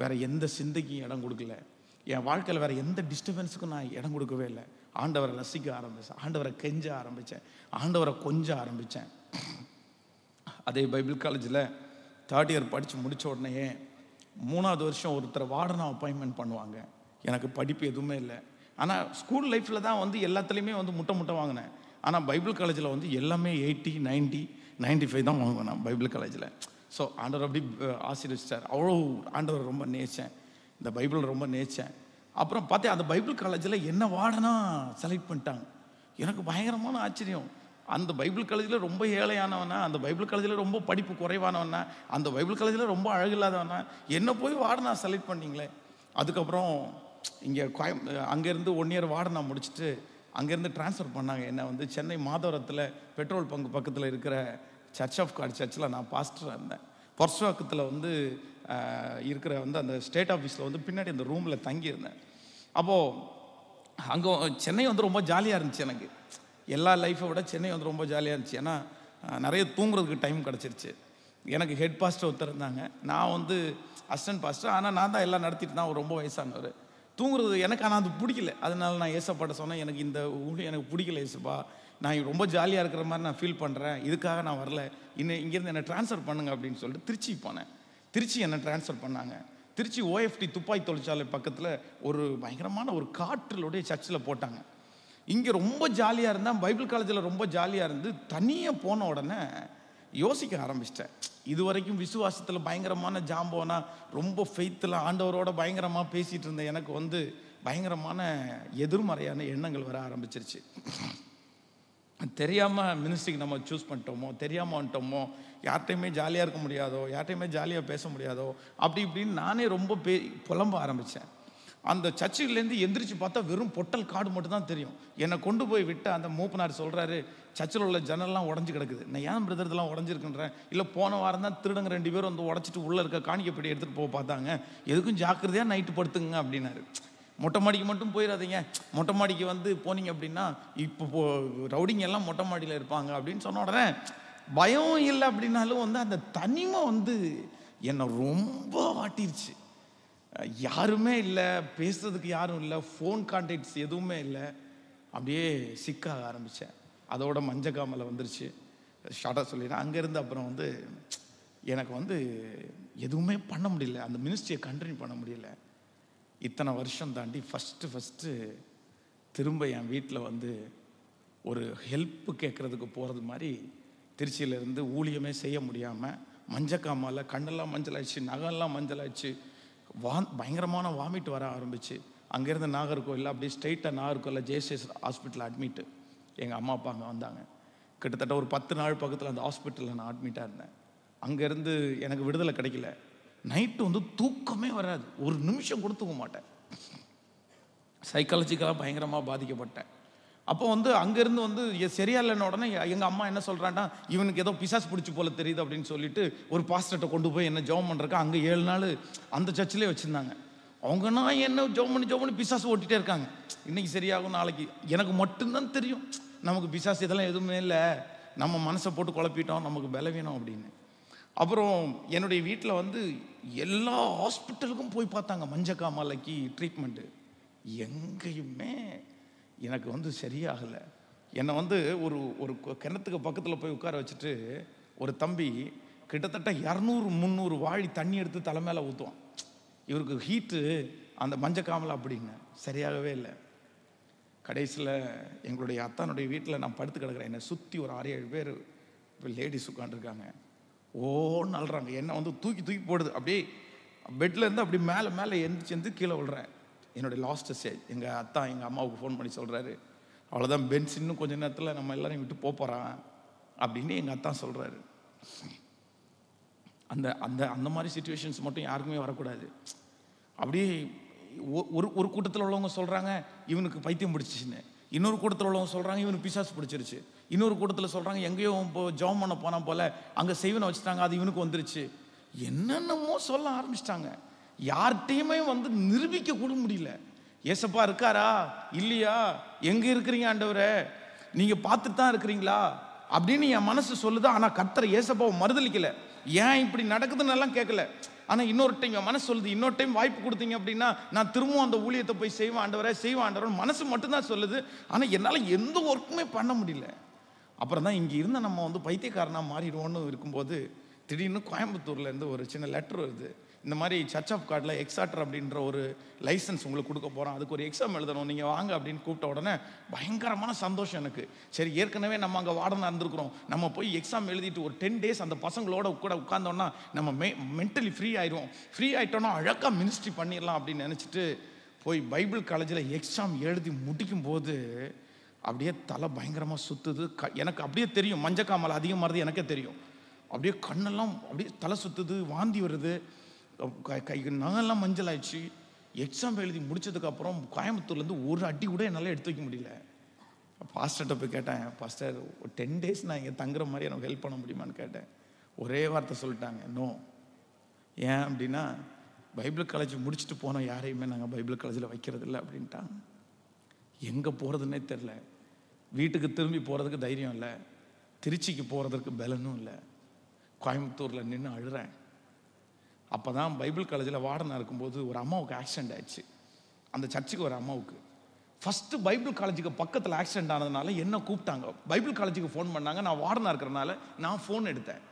வேறு எந்த சிந்தைக்கும் இடம் கொடுக்கல என் வாழ்க்கையில் வேறு எந்த டிஸ்டர்பன்ஸுக்கும் நான் இடம் கொடுக்கவே இல்லை ஆண்டவரை ரசிக்க ஆரம்பித்தேன் ஆண்டவரை கெஞ்ச ஆரம்பித்தேன் ஆண்டவரை கொஞ்ச ஆரம்பித்தேன் அதே பைபிள் காலேஜில் தேர்ட் இயர் படித்து முடித்த உடனேயே மூணாவது வருஷம் ஒருத்தர் வார்டனாக அப்பாயின்மெண்ட் பண்ணுவாங்க எனக்கு படிப்பு எதுவுமே இல்லை ஆனால் ஸ்கூல் லைஃப்பில் தான் வந்து எல்லாத்துலேயுமே வந்து முட்டை முட்டை வாங்கினேன் ஆனால் பைபிள் காலேஜில் வந்து எல்லாமே எயிட்டி நைன்ட்டி நைன்ட்டி ஃபைவ் தான் வாங்கினேன் பைபிள் காலேஜில் ஸோ ஆண்டவர் அப்படி ஆசீர்வச்சிட்டார் அவ்வளோ ஆண்டவர் ரொம்ப நேச்சேன் இந்த பைபிள் ரொம்ப நேச்சேன் அப்புறம் பார்த்தேன் அந்த பைபிள் காலேஜில் என்ன வார்டனா செலக்ட் பண்ணிட்டாங்க எனக்கு பயங்கரமான ஆச்சரியம் அந்த பைபிள் காலேஜில் ரொம்ப ஏழையானவனா அந்த பைபிள் காலேஜில் ரொம்ப படிப்பு குறைவானவனா அந்த பைபிள் காலேஜில் ரொம்ப அழகில்லாதவனா என்ன போய் வார்டனா செலக்ட் பண்ணிங்களே அதுக்கப்புறம் இங்கே கோயம் அங்கேருந்து ஒன் இயர் வார்டு நான் முடிச்சுட்டு அங்கேருந்து டிரான்ஸ்ஃபர் பண்ணாங்க என்னை வந்து சென்னை மாதவரத்தில் பெட்ரோல் பங்கு பக்கத்தில் இருக்கிற சர்ச் ஆஃப் காட் சர்ச்சில் நான் பாஸ்டராக இருந்தேன் பொர்ஸ்வாக்கத்தில் வந்து இருக்கிற வந்து அந்த ஸ்டேட் ஆஃபீஸில் வந்து பின்னாடி அந்த ரூமில் தங்கியிருந்தேன் அப்போது அங்கே சென்னை வந்து ரொம்ப ஜாலியாக இருந்துச்சு எனக்கு எல்லா லைஃப்பை விட சென்னை வந்து ரொம்ப ஜாலியாக இருந்துச்சு ஏன்னா நிறைய தூங்குறதுக்கு டைம் கிடச்சிருச்சு எனக்கு ஹெட் பாஸ்டர் ஒருத்தர் இருந்தாங்க நான் வந்து அசிஸ்டன்ட் பாஸ்டர் ஆனால் நான் தான் எல்லாம் நடத்திட்டு தான் ரொம்ப வயசானவர் தூங்குறது எனக்கு ஆனால் அது பிடிக்கல அதனால நான் ஏசப்பாட்ட சொன்னேன் எனக்கு இந்த ஊழியம் எனக்கு பிடிக்கல ஏசப்பா நான் ரொம்ப ஜாலியாக இருக்கிற மாதிரி நான் ஃபீல் பண்ணுறேன் இதுக்காக நான் வரல இன்னும் இங்கேருந்து என்னை ட்ரான்ஸ்ஃபர் பண்ணுங்க அப்படின்னு சொல்லிட்டு திருச்சி போனேன் திருச்சி என்னை ட்ரான்ஸ்ஃபர் பண்ணாங்க திருச்சி ஓஎஃப்டி துப்பாய் தொழிற்சாலை பக்கத்தில் ஒரு பயங்கரமான ஒரு காற்றிலுடைய சர்ச்சில் போட்டாங்க இங்கே ரொம்ப ஜாலியாக இருந்தால் பைபிள் காலேஜில் ரொம்ப ஜாலியாக இருந்து தனியாக போன உடனே யோசிக்க ஆரம்பிச்சிட்டேன் இது வரைக்கும் விசுவாசத்தில் பயங்கரமான ஜாம்போனா ரொம்ப ஃபெய்த்தில் ஆண்டவரோட பயங்கரமாக பேசிகிட்டு இருந்த எனக்கு வந்து பயங்கரமான எதிர்மறையான எண்ணங்கள் வர ஆரம்பிச்சிருச்சு தெரியாமல் மினிஸ்ட்ரிக்கு நம்ம சூஸ் பண்ணிட்டோமோ தெரியாமல் வந்துட்டோமோ யார்கிட்டையுமே ஜாலியாக இருக்க முடியாதோ யார்கிட்டையுமே ஜாலியாக பேச முடியாதோ அப்படி இப்படின்னு நானே ரொம்ப பே புலம்ப ஆரம்பித்தேன் அந்த சர்ச்சுலேருந்து எந்திரிச்சு பார்த்தா வெறும் பொட்டல் காடு மட்டும்தான் தெரியும் என்னை கொண்டு போய் விட்டு அந்த மூப்பனார் சொல்கிறாரு சர்ச்சில் உள்ள ஜன்னல்லாம் உடஞ்சி கிடக்குது நான் ஏன் பிரதர் இதெல்லாம் உடஞ்சிருக்குன்றேன் இல்லை போன வாரம் தான் திருடங்க ரெண்டு பேரும் வந்து உடச்சிட்டு உள்ளே இருக்க காணிக்கப்படி எடுத்துகிட்டு போக பார்த்தாங்க எதுக்கும் ஜாக்கிரதையாக நைட்டு படுத்துங்க அப்படின்னாரு மொட்டை மாடிக்கு மட்டும் போயிடாதீங்க மொட்டை மாடிக்கு வந்து போனீங்க அப்படின்னா இப்போ ரவுடிங்க எல்லாம் மொட்டை மாடியில் இருப்பாங்க அப்படின்னு சொன்ன உடனே பயம் இல்லை அப்படின்னாலும் வந்து அந்த தனிமை வந்து என்னை ரொம்ப வாட்டிருச்சு யாருமே இல்லை பேசுகிறதுக்கு யாரும் இல்லை ஃபோன் கான்டாக்ட்ஸ் எதுவுமே இல்லை அப்படியே சிக்காக ஆரம்பித்தேன் அதோட மஞ்சக்காமலை வந்துருச்சு ஷார்ட்டாக சொல்லிடுறேன் அங்கேருந்து அப்புறம் வந்து எனக்கு வந்து எதுவுமே பண்ண முடியல அந்த மினிஸ்ட்ரியை கண்டினியூ பண்ண முடியல இத்தனை வருஷம் தாண்டி ஃபஸ்ட்டு ஃபஸ்ட்டு திரும்ப என் வீட்டில் வந்து ஒரு ஹெல்ப்பு கேட்குறதுக்கு போகிறது மாதிரி திருச்சியிலேருந்து ஊழியமே செய்ய முடியாமல் மஞ்சக்காமலை கண்ணெல்லாம் மஞ்சள் ஆயிடுச்சு நகம்லாம் மஞ்சள் ஆயிடுச்சு வா பயங்கரமான வாமிட் வர ஆரம்பிச்சு அங்கேருந்து நாகர்கோவில் அப்படியே ஸ்ட்ரெயிட்டாக நாகர்கோவில் ஜேசிஎஸ் ஹாஸ்பிட்டலில் அட்மிட்டு எங்கள் அம்மா அப்பா அங்கே வந்தாங்க கிட்டத்தட்ட ஒரு பத்து நாள் பக்கத்தில் அந்த ஹாஸ்பிட்டலில் நான் அட்மிட்டாக இருந்தேன் அங்கேருந்து எனக்கு விடுதலை கிடைக்கல நைட்டு வந்து தூக்கமே வராது ஒரு நிமிஷம் கொடுத்துக்க மாட்டேன் சைக்காலஜிக்கலாக பயங்கரமாக பாதிக்கப்பட்டேன் அப்போ வந்து அங்கேருந்து வந்து சரியாயில்லைன உடனே எங்கள் அம்மா என்ன சொல்கிறாண்டா இவனுக்கு ஏதோ பிசாஸ் பிடிச்சி போல தெரியுது அப்படின்னு சொல்லிட்டு ஒரு பாஸ்டர்கிட்ட கொண்டு போய் என்ன ஜோம் பண்ணுறக்கா அங்கே ஏழு நாள் அந்த சர்ச்சிலே வச்சுருந்தாங்க அவங்கன்னா என்ன ஜோம் பண்ணி ஜோம் பண்ணி பிசாஸ் ஓட்டிகிட்டே இருக்காங்க இன்றைக்கி சரியாகும் நாளைக்கு எனக்கு மட்டும்தான் தெரியும் நமக்கு பிசாஸ் இதெல்லாம் எதுவுமே இல்லை நம்ம மனசை போட்டு குழப்பிட்டோம் நமக்கு பலவீனம் அப்படின்னு அப்புறம் என்னுடைய வீட்டில் வந்து எல்லா ஹாஸ்பிட்டலுக்கும் போய் பார்த்தாங்க மஞ்சக்காமலைக்கு ட்ரீட்மெண்ட்டு எங்கேயுமே எனக்கு வந்து சரியாகலை என்னை வந்து ஒரு ஒரு கிணத்துக்கு பக்கத்தில் போய் உட்கார வச்சுட்டு ஒரு தம்பி கிட்டத்தட்ட இரநூறு முந்நூறு வாழி தண்ணி எடுத்து தலை மேலே ஊற்றுவான் இவருக்கு ஹீட்டு அந்த மஞ்ச அப்படின்னு சரியாகவே இல்லை கடைசியில் எங்களுடைய அத்தானுடைய வீட்டில் நான் படுத்து கிடக்கிறேன் என்னை சுற்றி ஒரு ஆறு ஏழு பேர் இப்போ லேடிஸ் உட்காந்துருக்காங்க ஓன்னு அழுறாங்க என்னை வந்து தூக்கி தூக்கி போடுது அப்படியே பெட்டில் இருந்து அப்படி மேலே மேலே எந்திரிச்சு எந்திரிச்சு கீழே விழுறேன் என்னுடைய லாஸ்ட் ஸ்டேஜ் எங்கள் அத்தா எங்கள் அம்மாவுக்கு ஃபோன் பண்ணி சொல்கிறாரு அவ்வளோதான் பென்ஸ் இன்னும் கொஞ்சம் நேரத்தில் நம்ம எல்லோரும் விட்டு போகிறான் அப்படின்னு எங்கள் அத்தா சொல்கிறாரு அந்த அந்த அந்த மாதிரி சுச்சுவேஷன்ஸ் மட்டும் யாருக்குமே வரக்கூடாது அப்படியே ஒரு ஒரு கூட்டத்தில் உள்ளவங்க சொல்கிறாங்க இவனுக்கு பைத்தியம் பிடிச்சிச்சின்னு இன்னொரு கூட்டத்தில் உள்ளவங்க சொல்கிறாங்க இவனுக்கு பிசாஸ் பிடிச்சிருச்சு இன்னொரு கூட்டத்தில் சொல்கிறாங்க எங்கேயோ இப்போ ஜவம் பண்ண போனால் போல் அங்கே செய்வனை வச்சுட்டாங்க அது இவனுக்கு வந்துருச்சு என்னென்னமோ சொல்ல ஆரம்பிச்சிட்டாங்க யார்கிட்டையுமே வந்து நிரூபிக்க கூட முடியல ஏசப்பா இருக்காரா இல்லையா எங்கே இருக்கிறீங்க ஆண்டவரே நீங்கள் பார்த்துட்டு தான் இருக்கிறீங்களா அப்படின்னு என் மனசு சொல்லுது ஆனால் கத்தரை ஏசப்பாவை மறுதளிக்கல ஏன் இப்படி நடக்குதுன்னு எல்லாம் கேட்கல ஆனால் இன்னொரு டைம் என் மனசு சொல்லுது இன்னொரு டைம் வாய்ப்பு கொடுத்தீங்க அப்படின்னா நான் திரும்பவும் அந்த ஊழியத்தை போய் செய்வேன் ஆண்டவரே செய்வேன் ஆண்டவரன் மனசு மட்டும்தான் சொல்லுது ஆனால் என்னால் எந்த ஒர்க்குமே பண்ண முடியல அப்புறம் தான் இங்கே இருந்த நம்ம வந்து பைத்தியக்காரனாக மாறிடுவோன்னு இருக்கும்போது திடீர்னு கோயம்புத்தூர்லேருந்து ஒரு சின்ன லெட்டர் வருது இந்த மாதிரி சர்ச் ஆஃப் கார்டில் எக்ஸாட்டர் அப்படின்ற ஒரு லைசன்ஸ் உங்களுக்கு கொடுக்க போகிறோம் அதுக்கு ஒரு எக்ஸாம் எழுதணும் நீங்கள் வாங்க அப்படின்னு கூப்பிட்ட உடனே பயங்கரமான சந்தோஷம் எனக்கு சரி ஏற்கனவே நம்ம அங்கே வார்டனாக இருந்திருக்கிறோம் நம்ம போய் எக்ஸாம் எழுதிட்டு ஒரு டென் டேஸ் அந்த பசங்களோட கூட உட்காந்தோன்னா நம்ம மெ மென்டலி ஃப்ரீ ஆயிடுவோம் ஃப்ரீ ஆகிட்டோன்னா அழகாக மினிஸ்ட்ரி பண்ணிடலாம் அப்படின்னு நினச்சிட்டு போய் பைபிள் காலேஜில் எக்ஸாம் எழுதி முடிக்கும் போது அப்படியே தலை பயங்கரமாக சுற்றுது க எனக்கு அப்படியே தெரியும் மஞ்சக்காமல் அதிகமாக இருக்குது எனக்கே தெரியும் அப்படியே கண்ணெல்லாம் அப்படியே தலை சுற்றுது வாந்தி வருது கை நாங்கெல்லாம் மஞ்சள் ஆயிடுச்சு எக்ஸாம் எழுதி முடிச்சதுக்கப்புறம் கோயம்புத்தூர்லேருந்து ஒரு அடி கூட என்னால் எடுத்து வைக்க முடியல பாஸ்டர்கிட்ட போய் கேட்டேன் பாஸ்டர் ஒரு டென் டேஸ் நான் இங்கே தங்குற மாதிரி எனக்கு ஹெல்ப் பண்ண முடியுமான்னு கேட்டேன் ஒரே வார்த்தை சொல்லிட்டாங்க நோ ஏன் அப்படின்னா பைபிள் காலேஜ் முடிச்சுட்டு போனோம் யாரையுமே நாங்கள் பைபிள் காலேஜில் வைக்கிறதில்ல அப்படின்ட்டாங்க எங்கே போகிறதுனே தெரில வீட்டுக்கு திரும்பி போகிறதுக்கு தைரியம் இல்லை திருச்சிக்கு போகிறதுக்கு பலனும் இல்லை கோயம்புத்தூரில் நின்று அழுறேன் அப்போ தான் பைபிள் காலேஜில் வார்டனாக இருக்கும்போது ஒரு அம்மாவுக்கு ஆக்சிடென்ட் ஆயிடுச்சு அந்த சர்ச்சுக்கு ஒரு அம்மாவுக்கு ஃபஸ்ட்டு பைபிள் காலேஜுக்கு பக்கத்தில் ஆக்சிடென்ட் ஆனதுனால என்ன கூப்பிட்டாங்க பைபிள் காலேஜுக்கு ஃபோன் பண்ணாங்க நான் வார்டனாக இருக்கிறனால நான் ஃபோன் எடுத்தேன்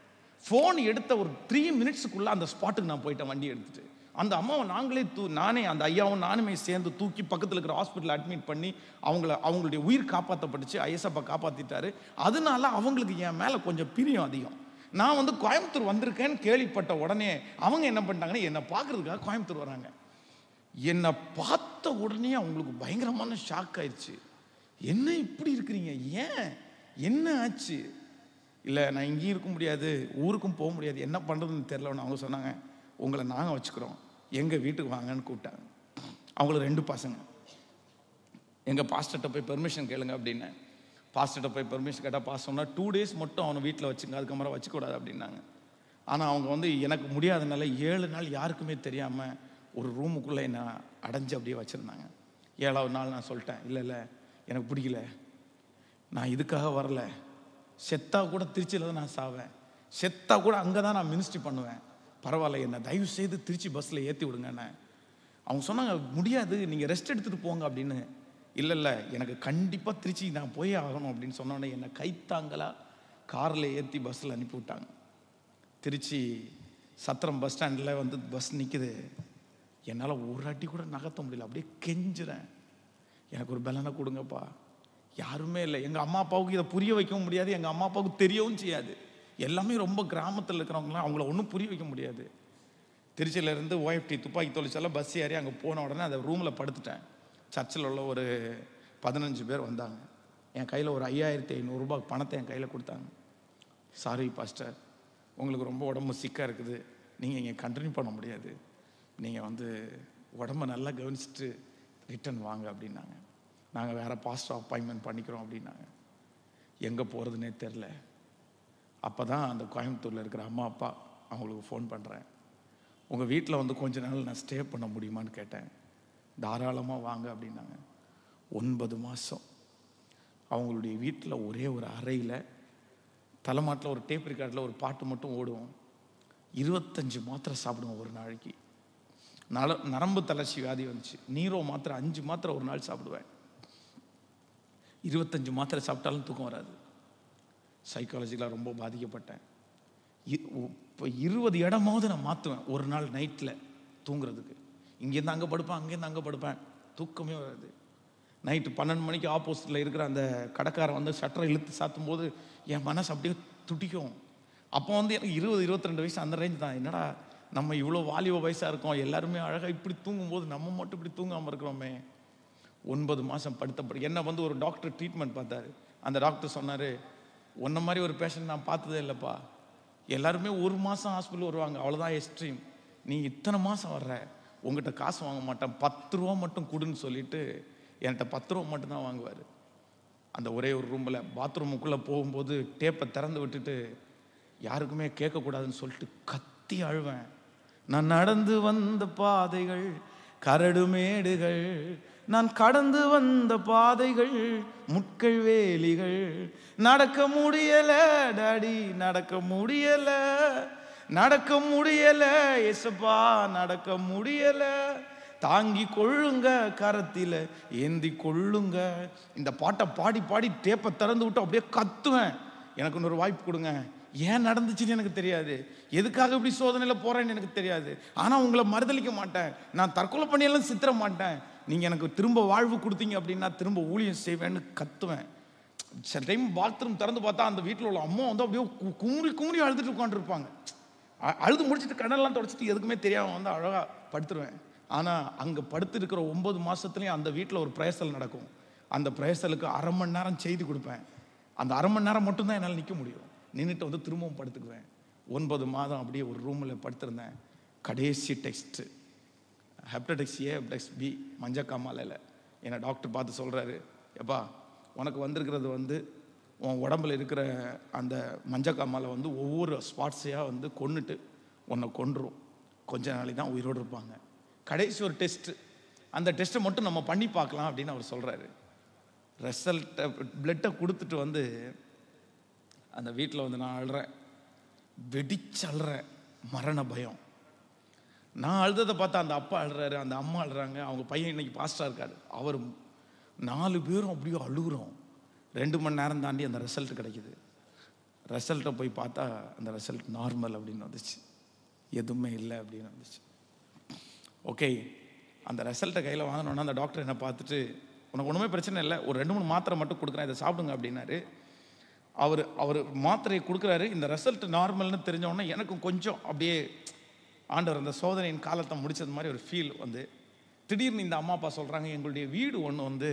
ஃபோன் எடுத்த ஒரு த்ரீ மினிட்ஸுக்குள்ளே அந்த ஸ்பாட்டுக்கு நான் போயிட்டேன் வண்டி எடுத்துகிட்டு அந்த அம்மாவை நாங்களே தூ நானே அந்த ஐயாவும் நானுமே சேர்ந்து தூக்கி பக்கத்தில் இருக்கிற ஹாஸ்பிட்டலில் அட்மிட் பண்ணி அவங்கள அவங்களுடைய உயிர் காப்பாற்றப்பட்டுச்சு ஐஎஸ்எப்பை காப்பாற்றிட்டாரு அதனால அவங்களுக்கு என் மேலே கொஞ்சம் பிரியம் அதிகம் நான் வந்து கோயம்புத்தூர் வந்திருக்கேன்னு கேள்விப்பட்ட உடனே அவங்க என்ன பண்ணிட்டாங்கன்னா என்னை பார்க்குறதுக்காக கோயம்புத்தூர் வராங்க என்னை பார்த்த உடனே அவங்களுக்கு பயங்கரமான ஷாக் ஆயிடுச்சு என்ன இப்படி இருக்கிறீங்க ஏன் என்ன ஆச்சு இல்லை நான் இங்கேயும் இருக்க முடியாது ஊருக்கும் போக முடியாது என்ன பண்ணுறதுன்னு தெரிலன்னு அவங்க சொன்னாங்க உங்களை நாங்கள் வச்சுக்கிறோம் எங்கள் வீட்டுக்கு வாங்கன்னு கூப்பிட்டாங்க அவங்கள ரெண்டு பசங்க எங்கள் பாஸ்டர்கிட்ட போய் பெர்மிஷன் கேளுங்க அப்படின்னு பாஸ்டர்கிட்ட போய் பெர்மிஷன் கேட்டால் பாஸ் சொன்னால் டூ டேஸ் மட்டும் அவனை வீட்டில் வச்சுங்க அதுக்கப்புறம் வச்சுக்கூடாது அப்படின்னாங்க ஆனால் அவங்க வந்து எனக்கு முடியாதனால ஏழு நாள் யாருக்குமே தெரியாமல் ஒரு ரூமுக்குள்ளே என்னை அடைஞ்சு அப்படியே வச்சுருந்தாங்க ஏழாவது நாள் நான் சொல்லிட்டேன் இல்லை இல்லை எனக்கு பிடிக்கல நான் இதுக்காக வரல செத்தா கூட திருச்சியில் தான் நான் சாவேன் செத்தா கூட அங்கே தான் நான் மினிஸ்ட்ரி பண்ணுவேன் பரவாயில்ல என்னை தயவு செய்து திருச்சி பஸ்ஸில் ஏற்றி விடுங்கண்ணே அவங்க சொன்னாங்க முடியாது நீங்கள் ரெஸ்ட் எடுத்துகிட்டு போங்க அப்படின்னு இல்லை இல்லை எனக்கு கண்டிப்பாக திருச்சி நான் போய் ஆகணும் அப்படின்னு சொன்னோடனே என்னை கைத்தாங்களா காரில் ஏற்றி பஸ்ஸில் அனுப்பி விட்டாங்க திருச்சி சத்திரம் பஸ் ஸ்டாண்டில் வந்து பஸ் நிற்குது என்னால் ஒரு அடி கூட நகர்த்த முடியல அப்படியே கெஞ்சுறேன் எனக்கு ஒரு பலனை கொடுங்கப்பா யாருமே இல்லை எங்கள் அம்மா அப்பாவுக்கு இதை புரிய வைக்கவும் முடியாது எங்கள் அம்மா அப்பாவுக்கு தெரியவும் செய்யாது எல்லாமே ரொம்ப கிராமத்தில் இருக்கிறவங்களாம் அவங்கள ஒன்றும் புரிய வைக்க முடியாது திருச்சியிலேருந்து ஓஎஃப்டி துப்பாக்கி தொழிற்சாலை பஸ் ஏறி அங்கே போன உடனே அந்த ரூமில் படுத்துட்டேன் சர்ச்சில் உள்ள ஒரு பதினஞ்சு பேர் வந்தாங்க என் கையில் ஒரு ஐயாயிரத்தி ஐநூறுரூபா பணத்தை என் கையில் கொடுத்தாங்க சாரி பாஸ்டர் உங்களுக்கு ரொம்ப உடம்பு சிக்காக இருக்குது நீங்கள் இங்கே கண்டினியூ பண்ண முடியாது நீங்கள் வந்து உடம்பை நல்லா கவனிச்சுட்டு ரிட்டன் வாங்க அப்படின்னாங்க நாங்கள் வேறு பாஸ்டர் அப்பாயின்மெண்ட் பண்ணிக்கிறோம் அப்படின்னாங்க எங்கே போகிறதுனே தெரில அப்போ தான் அந்த கோயம்புத்தூரில் இருக்கிற அம்மா அப்பா அவங்களுக்கு ஃபோன் பண்ணுறேன் உங்கள் வீட்டில் வந்து கொஞ்ச நாள் நான் ஸ்டே பண்ண முடியுமான்னு கேட்டேன் தாராளமாக வாங்க அப்படின்னாங்க ஒன்பது மாதம் அவங்களுடைய வீட்டில் ஒரே ஒரு அறையில் தலைமாட்டில் ஒரு டேப் ரெக்கார்டில் ஒரு பாட்டு மட்டும் ஓடுவோம் இருபத்தஞ்சு மாத்திரை சாப்பிடுவோம் ஒரு நாளைக்கு நல நரம்பு தளர்ச்சி வியாதி வந்துச்சு நீரோ மாத்திரை அஞ்சு மாத்திரை ஒரு நாள் சாப்பிடுவேன் இருபத்தஞ்சு மாத்திரை சாப்பிட்டாலும் தூக்கம் வராது சைக்காலஜிக்கலாக ரொம்ப பாதிக்கப்பட்டேன் இப்போ இருபது இடமாவது நான் மாற்றுவேன் ஒரு நாள் நைட்டில் தூங்குறதுக்கு இங்கேருந்து அங்கே படுப்பேன் அங்கேருந்து அங்கே படுப்பேன் தூக்கமே வராது நைட்டு பன்னெண்டு மணிக்கு ஆப்போசிட்டில் இருக்கிற அந்த கடைக்காரன் வந்து ஷட்டரை இழுத்து சாத்தும் போது என் மனசு அப்படியே துடிக்கும் அப்போ வந்து எனக்கு இருபது இருபத்திரெண்டு வயசு அந்த ரேஞ்ச் தான் என்னடா நம்ம இவ்வளோ வாலிப வயசாக இருக்கோம் எல்லாருமே அழகாக இப்படி தூங்கும்போது நம்ம மட்டும் இப்படி தூங்காமல் இருக்கிறோமே ஒன்பது மாதம் படுத்த படி என்னை வந்து ஒரு டாக்டர் ட்ரீட்மெண்ட் பார்த்தாரு அந்த டாக்டர் சொன்னார் உன்ன மாதிரி ஒரு பேஷண்ட் நான் பார்த்ததே இல்லைப்பா எல்லாருமே ஒரு மாதம் ஹாஸ்பிட்டல் வருவாங்க அவ்வளோதான் எக்ஸ்ட்ரீம் நீ இத்தனை மாதம் வர்ற உங்ககிட்ட காசு வாங்க மாட்டேன் பத்து ரூபா மட்டும் கொடுன்னு சொல்லிட்டு என்கிட்ட பத்து ரூபா மட்டும்தான் வாங்குவார் அந்த ஒரே ஒரு ரூமில் பாத்ரூமுக்குள்ளே போகும்போது டேப்பை திறந்து விட்டுட்டு யாருக்குமே கேட்கக்கூடாதுன்னு சொல்லிட்டு கத்தி அழுவேன் நான் நடந்து வந்த பாதைகள் கரடு மேடுகள் நான் கடந்து வந்த பாதைகள் முட்கள் வேலிகள் நடக்க முடியல டாடி நடக்க முடியல நடக்க முடியல எசப்பா நடக்க முடியல தாங்கி கொள்ளுங்க கரத்தில் ஏந்தி கொள்ளுங்க இந்த பாட்டை பாடி பாடி டேப்பை திறந்து விட்டு அப்படியே கத்துவேன் எனக்கு இன்னொரு வாய்ப்பு கொடுங்க ஏன் நடந்துச்சுன்னு எனக்கு தெரியாது எதுக்காக இப்படி சோதனையில் போகிறேன்னு எனக்கு தெரியாது ஆனால் உங்களை மறுதளிக்க மாட்டேன் நான் தற்கொலை பண்ணியெல்லாம் சித்திர மாட்டேன் நீங்கள் எனக்கு திரும்ப வாழ்வு கொடுத்தீங்க அப்படின்னா திரும்ப ஊழியம் செய்வேன்னு கத்துவேன் சில டைம் பாத்ரூம் திறந்து பார்த்தா அந்த வீட்டில் உள்ள அம்மா வந்து அப்படியே குமுறி குமுறி அழுதுட்டு உட்காந்துருப்பாங்க அழுது முடிச்சுட்டு கடன்லாம் தொடச்சிட்டு எதுக்குமே தெரியாமல் வந்து அழகாக படுத்துருவேன் ஆனால் அங்கே படுத்துருக்கிற ஒம்பது மாதத்துலேயும் அந்த வீட்டில் ஒரு பிரயசல் நடக்கும் அந்த பிரயசலுக்கு அரை மணி நேரம் செய்து கொடுப்பேன் அந்த அரை மணி நேரம் மட்டும்தான் என்னால் நிற்க முடியும் நின்றுட்டு வந்து திரும்பவும் படுத்துக்குவேன் ஒன்பது மாதம் அப்படியே ஒரு ரூமில் படுத்திருந்தேன் கடைசி டெஸ்ட்டு ஹெப்டடெக்ஸ் ஏ ஹெப்டெக்ஸ் பி மஞ்சக்காமலையில் என்னை டாக்டர் பார்த்து சொல்கிறாரு எப்பா உனக்கு வந்திருக்கிறது வந்து உன் உடம்புல இருக்கிற அந்த மஞ்சக்காமலை வந்து ஒவ்வொரு ஸ்பாட்ஸையாக வந்து கொண்டுட்டு உன்னை கொன்றும் கொஞ்ச நாளை தான் உயிரோடு இருப்பாங்க கடைசி ஒரு டெஸ்ட்டு அந்த டெஸ்ட்டை மட்டும் நம்ம பண்ணி பார்க்கலாம் அப்படின்னு அவர் சொல்கிறாரு ரிசல்ட்டை பிளட்டை கொடுத்துட்டு வந்து அந்த வீட்டில் வந்து நான் அழுறேன் வெடிச்சல்றேன் மரண பயம் நான் அழுததை பார்த்தா அந்த அப்பா அழுறாரு அந்த அம்மா அழுறாங்க அவங்க பையன் இன்னைக்கு பாஸ்டாக இருக்காரு அவர் நாலு பேரும் அப்படியே அழுகுறோம் ரெண்டு மணி நேரம் தாண்டி அந்த ரிசல்ட் கிடைக்கிது ரிசல்ட்டை போய் பார்த்தா அந்த ரிசல்ட் நார்மல் அப்படின்னு வந்துச்சு எதுவுமே இல்லை அப்படின்னு வந்துச்சு ஓகே அந்த ரிசல்ட்டை கையில் வாங்கினோன்னா அந்த டாக்டர் என்னை பார்த்துட்டு உனக்கு ஒன்றுமே பிரச்சனை இல்லை ஒரு ரெண்டு மூணு மாத்திரை மட்டும் கொடுக்குறேன் இதை சாப்பிடுங்க அப்படின்னாரு அவர் அவர் மாத்திரையை கொடுக்குறாரு இந்த ரிசல்ட் நார்மல்னு தெரிஞ்சோடனே எனக்கும் கொஞ்சம் அப்படியே ஆண்டவர் அந்த சோதனையின் காலத்தை முடித்தது மாதிரி ஒரு ஃபீல் வந்து திடீர்னு இந்த அம்மா அப்பா சொல்கிறாங்க எங்களுடைய வீடு ஒன்று வந்து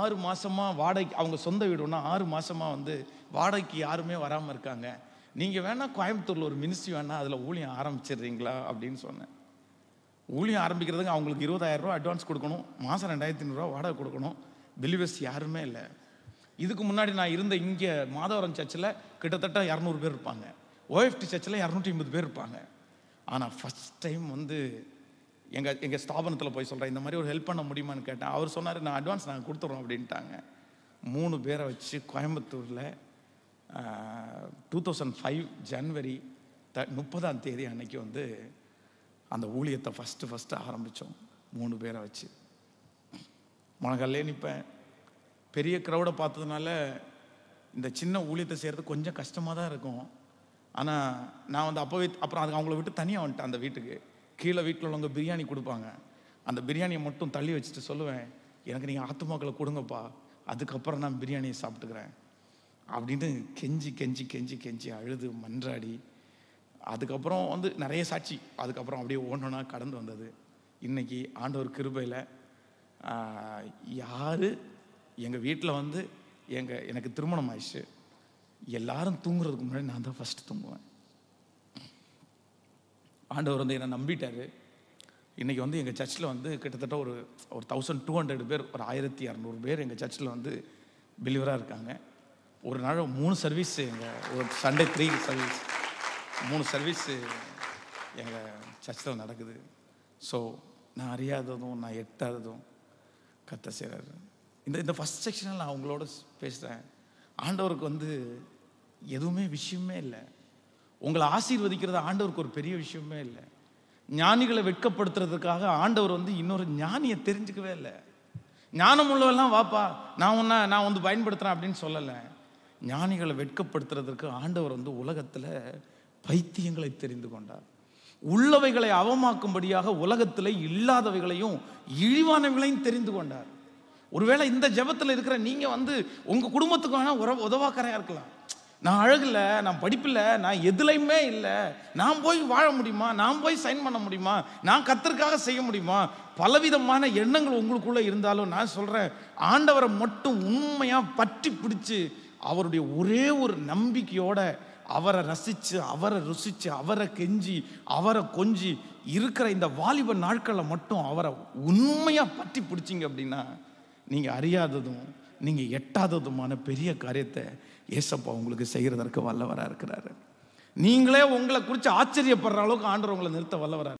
ஆறு மாதமாக வாடகைக்கு அவங்க சொந்த வீடுனா ஆறு மாதமாக வந்து வாடகைக்கு யாருமே வராமல் இருக்காங்க நீங்கள் வேணால் கோயம்புத்தூரில் ஒரு மினிஸ்ட்ரி வேணால் அதில் ஊழியம் ஆரம்பிச்சிடுறீங்களா அப்படின்னு சொன்னேன் ஊழியம் ஆரம்பிக்கிறதுக்கு அவங்களுக்கு இருபதாயிரரூவா அட்வான்ஸ் கொடுக்கணும் மாதம் ரெண்டாயிரத்தி ஐநூறுரூவா வாடகை கொடுக்கணும் பிலிவர்ஸ் யாருமே இல்லை இதுக்கு முன்னாடி நான் இருந்த இங்கே மாதவரம் சர்ச்சில் கிட்டத்தட்ட இரநூறு பேர் இருப்பாங்க ஓஎஃப்டி சர்ச்சில் இரநூற்றி ஐம்பது பேர் இருப்பாங்க ஆனால் ஃபஸ்ட் டைம் வந்து எங்கள் எங்கள் ஸ்தாபனத்தில் போய் சொல்கிறேன் இந்த மாதிரி ஒரு ஹெல்ப் பண்ண முடியுமான்னு கேட்டேன் அவர் சொன்னார் நான் அட்வான்ஸ் நாங்கள் கொடுத்துட்றோம் அப்படின்ட்டாங்க மூணு பேரை வச்சு கோயம்புத்தூரில் டூ தௌசண்ட் ஃபைவ் ஜனவரி த முப்பதாம் தேதி அன்னைக்கு வந்து அந்த ஊழியத்தை ஃபஸ்ட்டு ஃபஸ்ட்டு ஆரம்பித்தோம் மூணு பேரை வச்சு மனகல்லே நிற்பேன் பெரிய க்ரௌடை பார்த்ததுனால இந்த சின்ன ஊழியத்தை செய்கிறது கொஞ்சம் கஷ்டமாக தான் இருக்கும் ஆனால் நான் வந்து அப்போவே அப்புறம் அது அவங்கள விட்டு தனியாக வந்துட்டேன் அந்த வீட்டுக்கு கீழே வீட்டில் உள்ளவங்க பிரியாணி கொடுப்பாங்க அந்த பிரியாணியை மட்டும் தள்ளி வச்சுட்டு சொல்லுவேன் எனக்கு நீங்கள் ஆத்துமாக்களை கொடுங்கப்பா அதுக்கப்புறம் நான் பிரியாணியை சாப்பிட்டுக்கிறேன் அப்படின்னு கெஞ்சி கெஞ்சி கெஞ்சி கெஞ்சி அழுது மன்றாடி அதுக்கப்புறம் வந்து நிறைய சாட்சி அதுக்கப்புறம் அப்படியே ஒன்றுனா கடந்து வந்தது இன்றைக்கி ஆண்டவர் கிருபையில் யார் எங்கள் வீட்டில் வந்து எங்கள் எனக்கு திருமணம் ஆயிடுச்சு எல்லாரும் தூங்குறதுக்கு முன்னாடி நான் தான் ஃபஸ்ட்டு தூங்குவேன் ஆண்டவர் வந்து என்னை நம்பிட்டார் இன்றைக்கி வந்து எங்கள் சர்ச்சில் வந்து கிட்டத்தட்ட ஒரு ஒரு தௌசண்ட் டூ ஹண்ட்ரட் பேர் ஒரு ஆயிரத்தி இரநூறு பேர் எங்கள் சர்ச்சில் வந்து பிலிவராக இருக்காங்க ஒரு நாள் மூணு சர்வீஸ் எங்கள் ஒரு சண்டே த்ரீ சர்வீஸ் மூணு சர்வீஸ் எங்கள் சர்ச்சில் நடக்குது ஸோ நான் அறியாததும் நான் எட்டாததும் கத்த செய்கிறாரு இந்த இந்த ஃபஸ்ட் செக்ஷனில் நான் அவங்களோட பேசுகிறேன் ஆண்டவருக்கு வந்து எதுவுமே விஷயமே இல்லை உங்களை ஆசீர்வதிக்கிறது ஆண்டவருக்கு ஒரு பெரிய விஷயமே இல்லை ஞானிகளை வெட்கப்படுத்துறதுக்காக ஆண்டவர் வந்து இன்னொரு ஞானியை தெரிஞ்சுக்கவே இல்லை ஞானம் உள்ளவெல்லாம் வாப்பா நான் ஒன்றா நான் வந்து பயன்படுத்துகிறேன் அப்படின்னு சொல்லலை ஞானிகளை வெட்கப்படுத்துறதுக்கு ஆண்டவர் வந்து உலகத்தில் பைத்தியங்களை தெரிந்து கொண்டார் உள்ளவைகளை அவமாக்கும்படியாக உலகத்தில் இல்லாதவைகளையும் இழிவானவைகளையும் தெரிந்து கொண்டார் ஒருவேளை இந்த ஜபத்தில் இருக்கிற நீங்கள் வந்து உங்கள் குடும்பத்துக்கு வேணால் உற உதவாக்கரையாக இருக்கலாம் நான் அழகில்ல நான் படிப்பில் நான் எதுலையுமே இல்லை நான் போய் வாழ முடியுமா நான் போய் சைன் பண்ண முடியுமா நான் கத்திற்காக செய்ய முடியுமா பலவிதமான எண்ணங்கள் உங்களுக்குள்ளே இருந்தாலும் நான் சொல்கிறேன் ஆண்டவரை மட்டும் உண்மையாக பற்றி பிடிச்சி அவருடைய ஒரே ஒரு நம்பிக்கையோட அவரை ரசித்து அவரை ருசித்து அவரை கெஞ்சி அவரை கொஞ்சி இருக்கிற இந்த வாலிப நாட்களில் மட்டும் அவரை உண்மையாக பற்றி பிடிச்சிங்க அப்படின்னா நீங்கள் அறியாததும் நீங்கள் எட்டாததுமான பெரிய காரியத்தை ஏசப்பா உங்களுக்கு செய்கிறதற்கு வல்லவராக இருக்கிறாரு நீங்களே உங்களை குறித்து ஆச்சரியப்படுற அளவுக்கு ஆண்டவர் உங்களை நிறுத்த வல்லவராக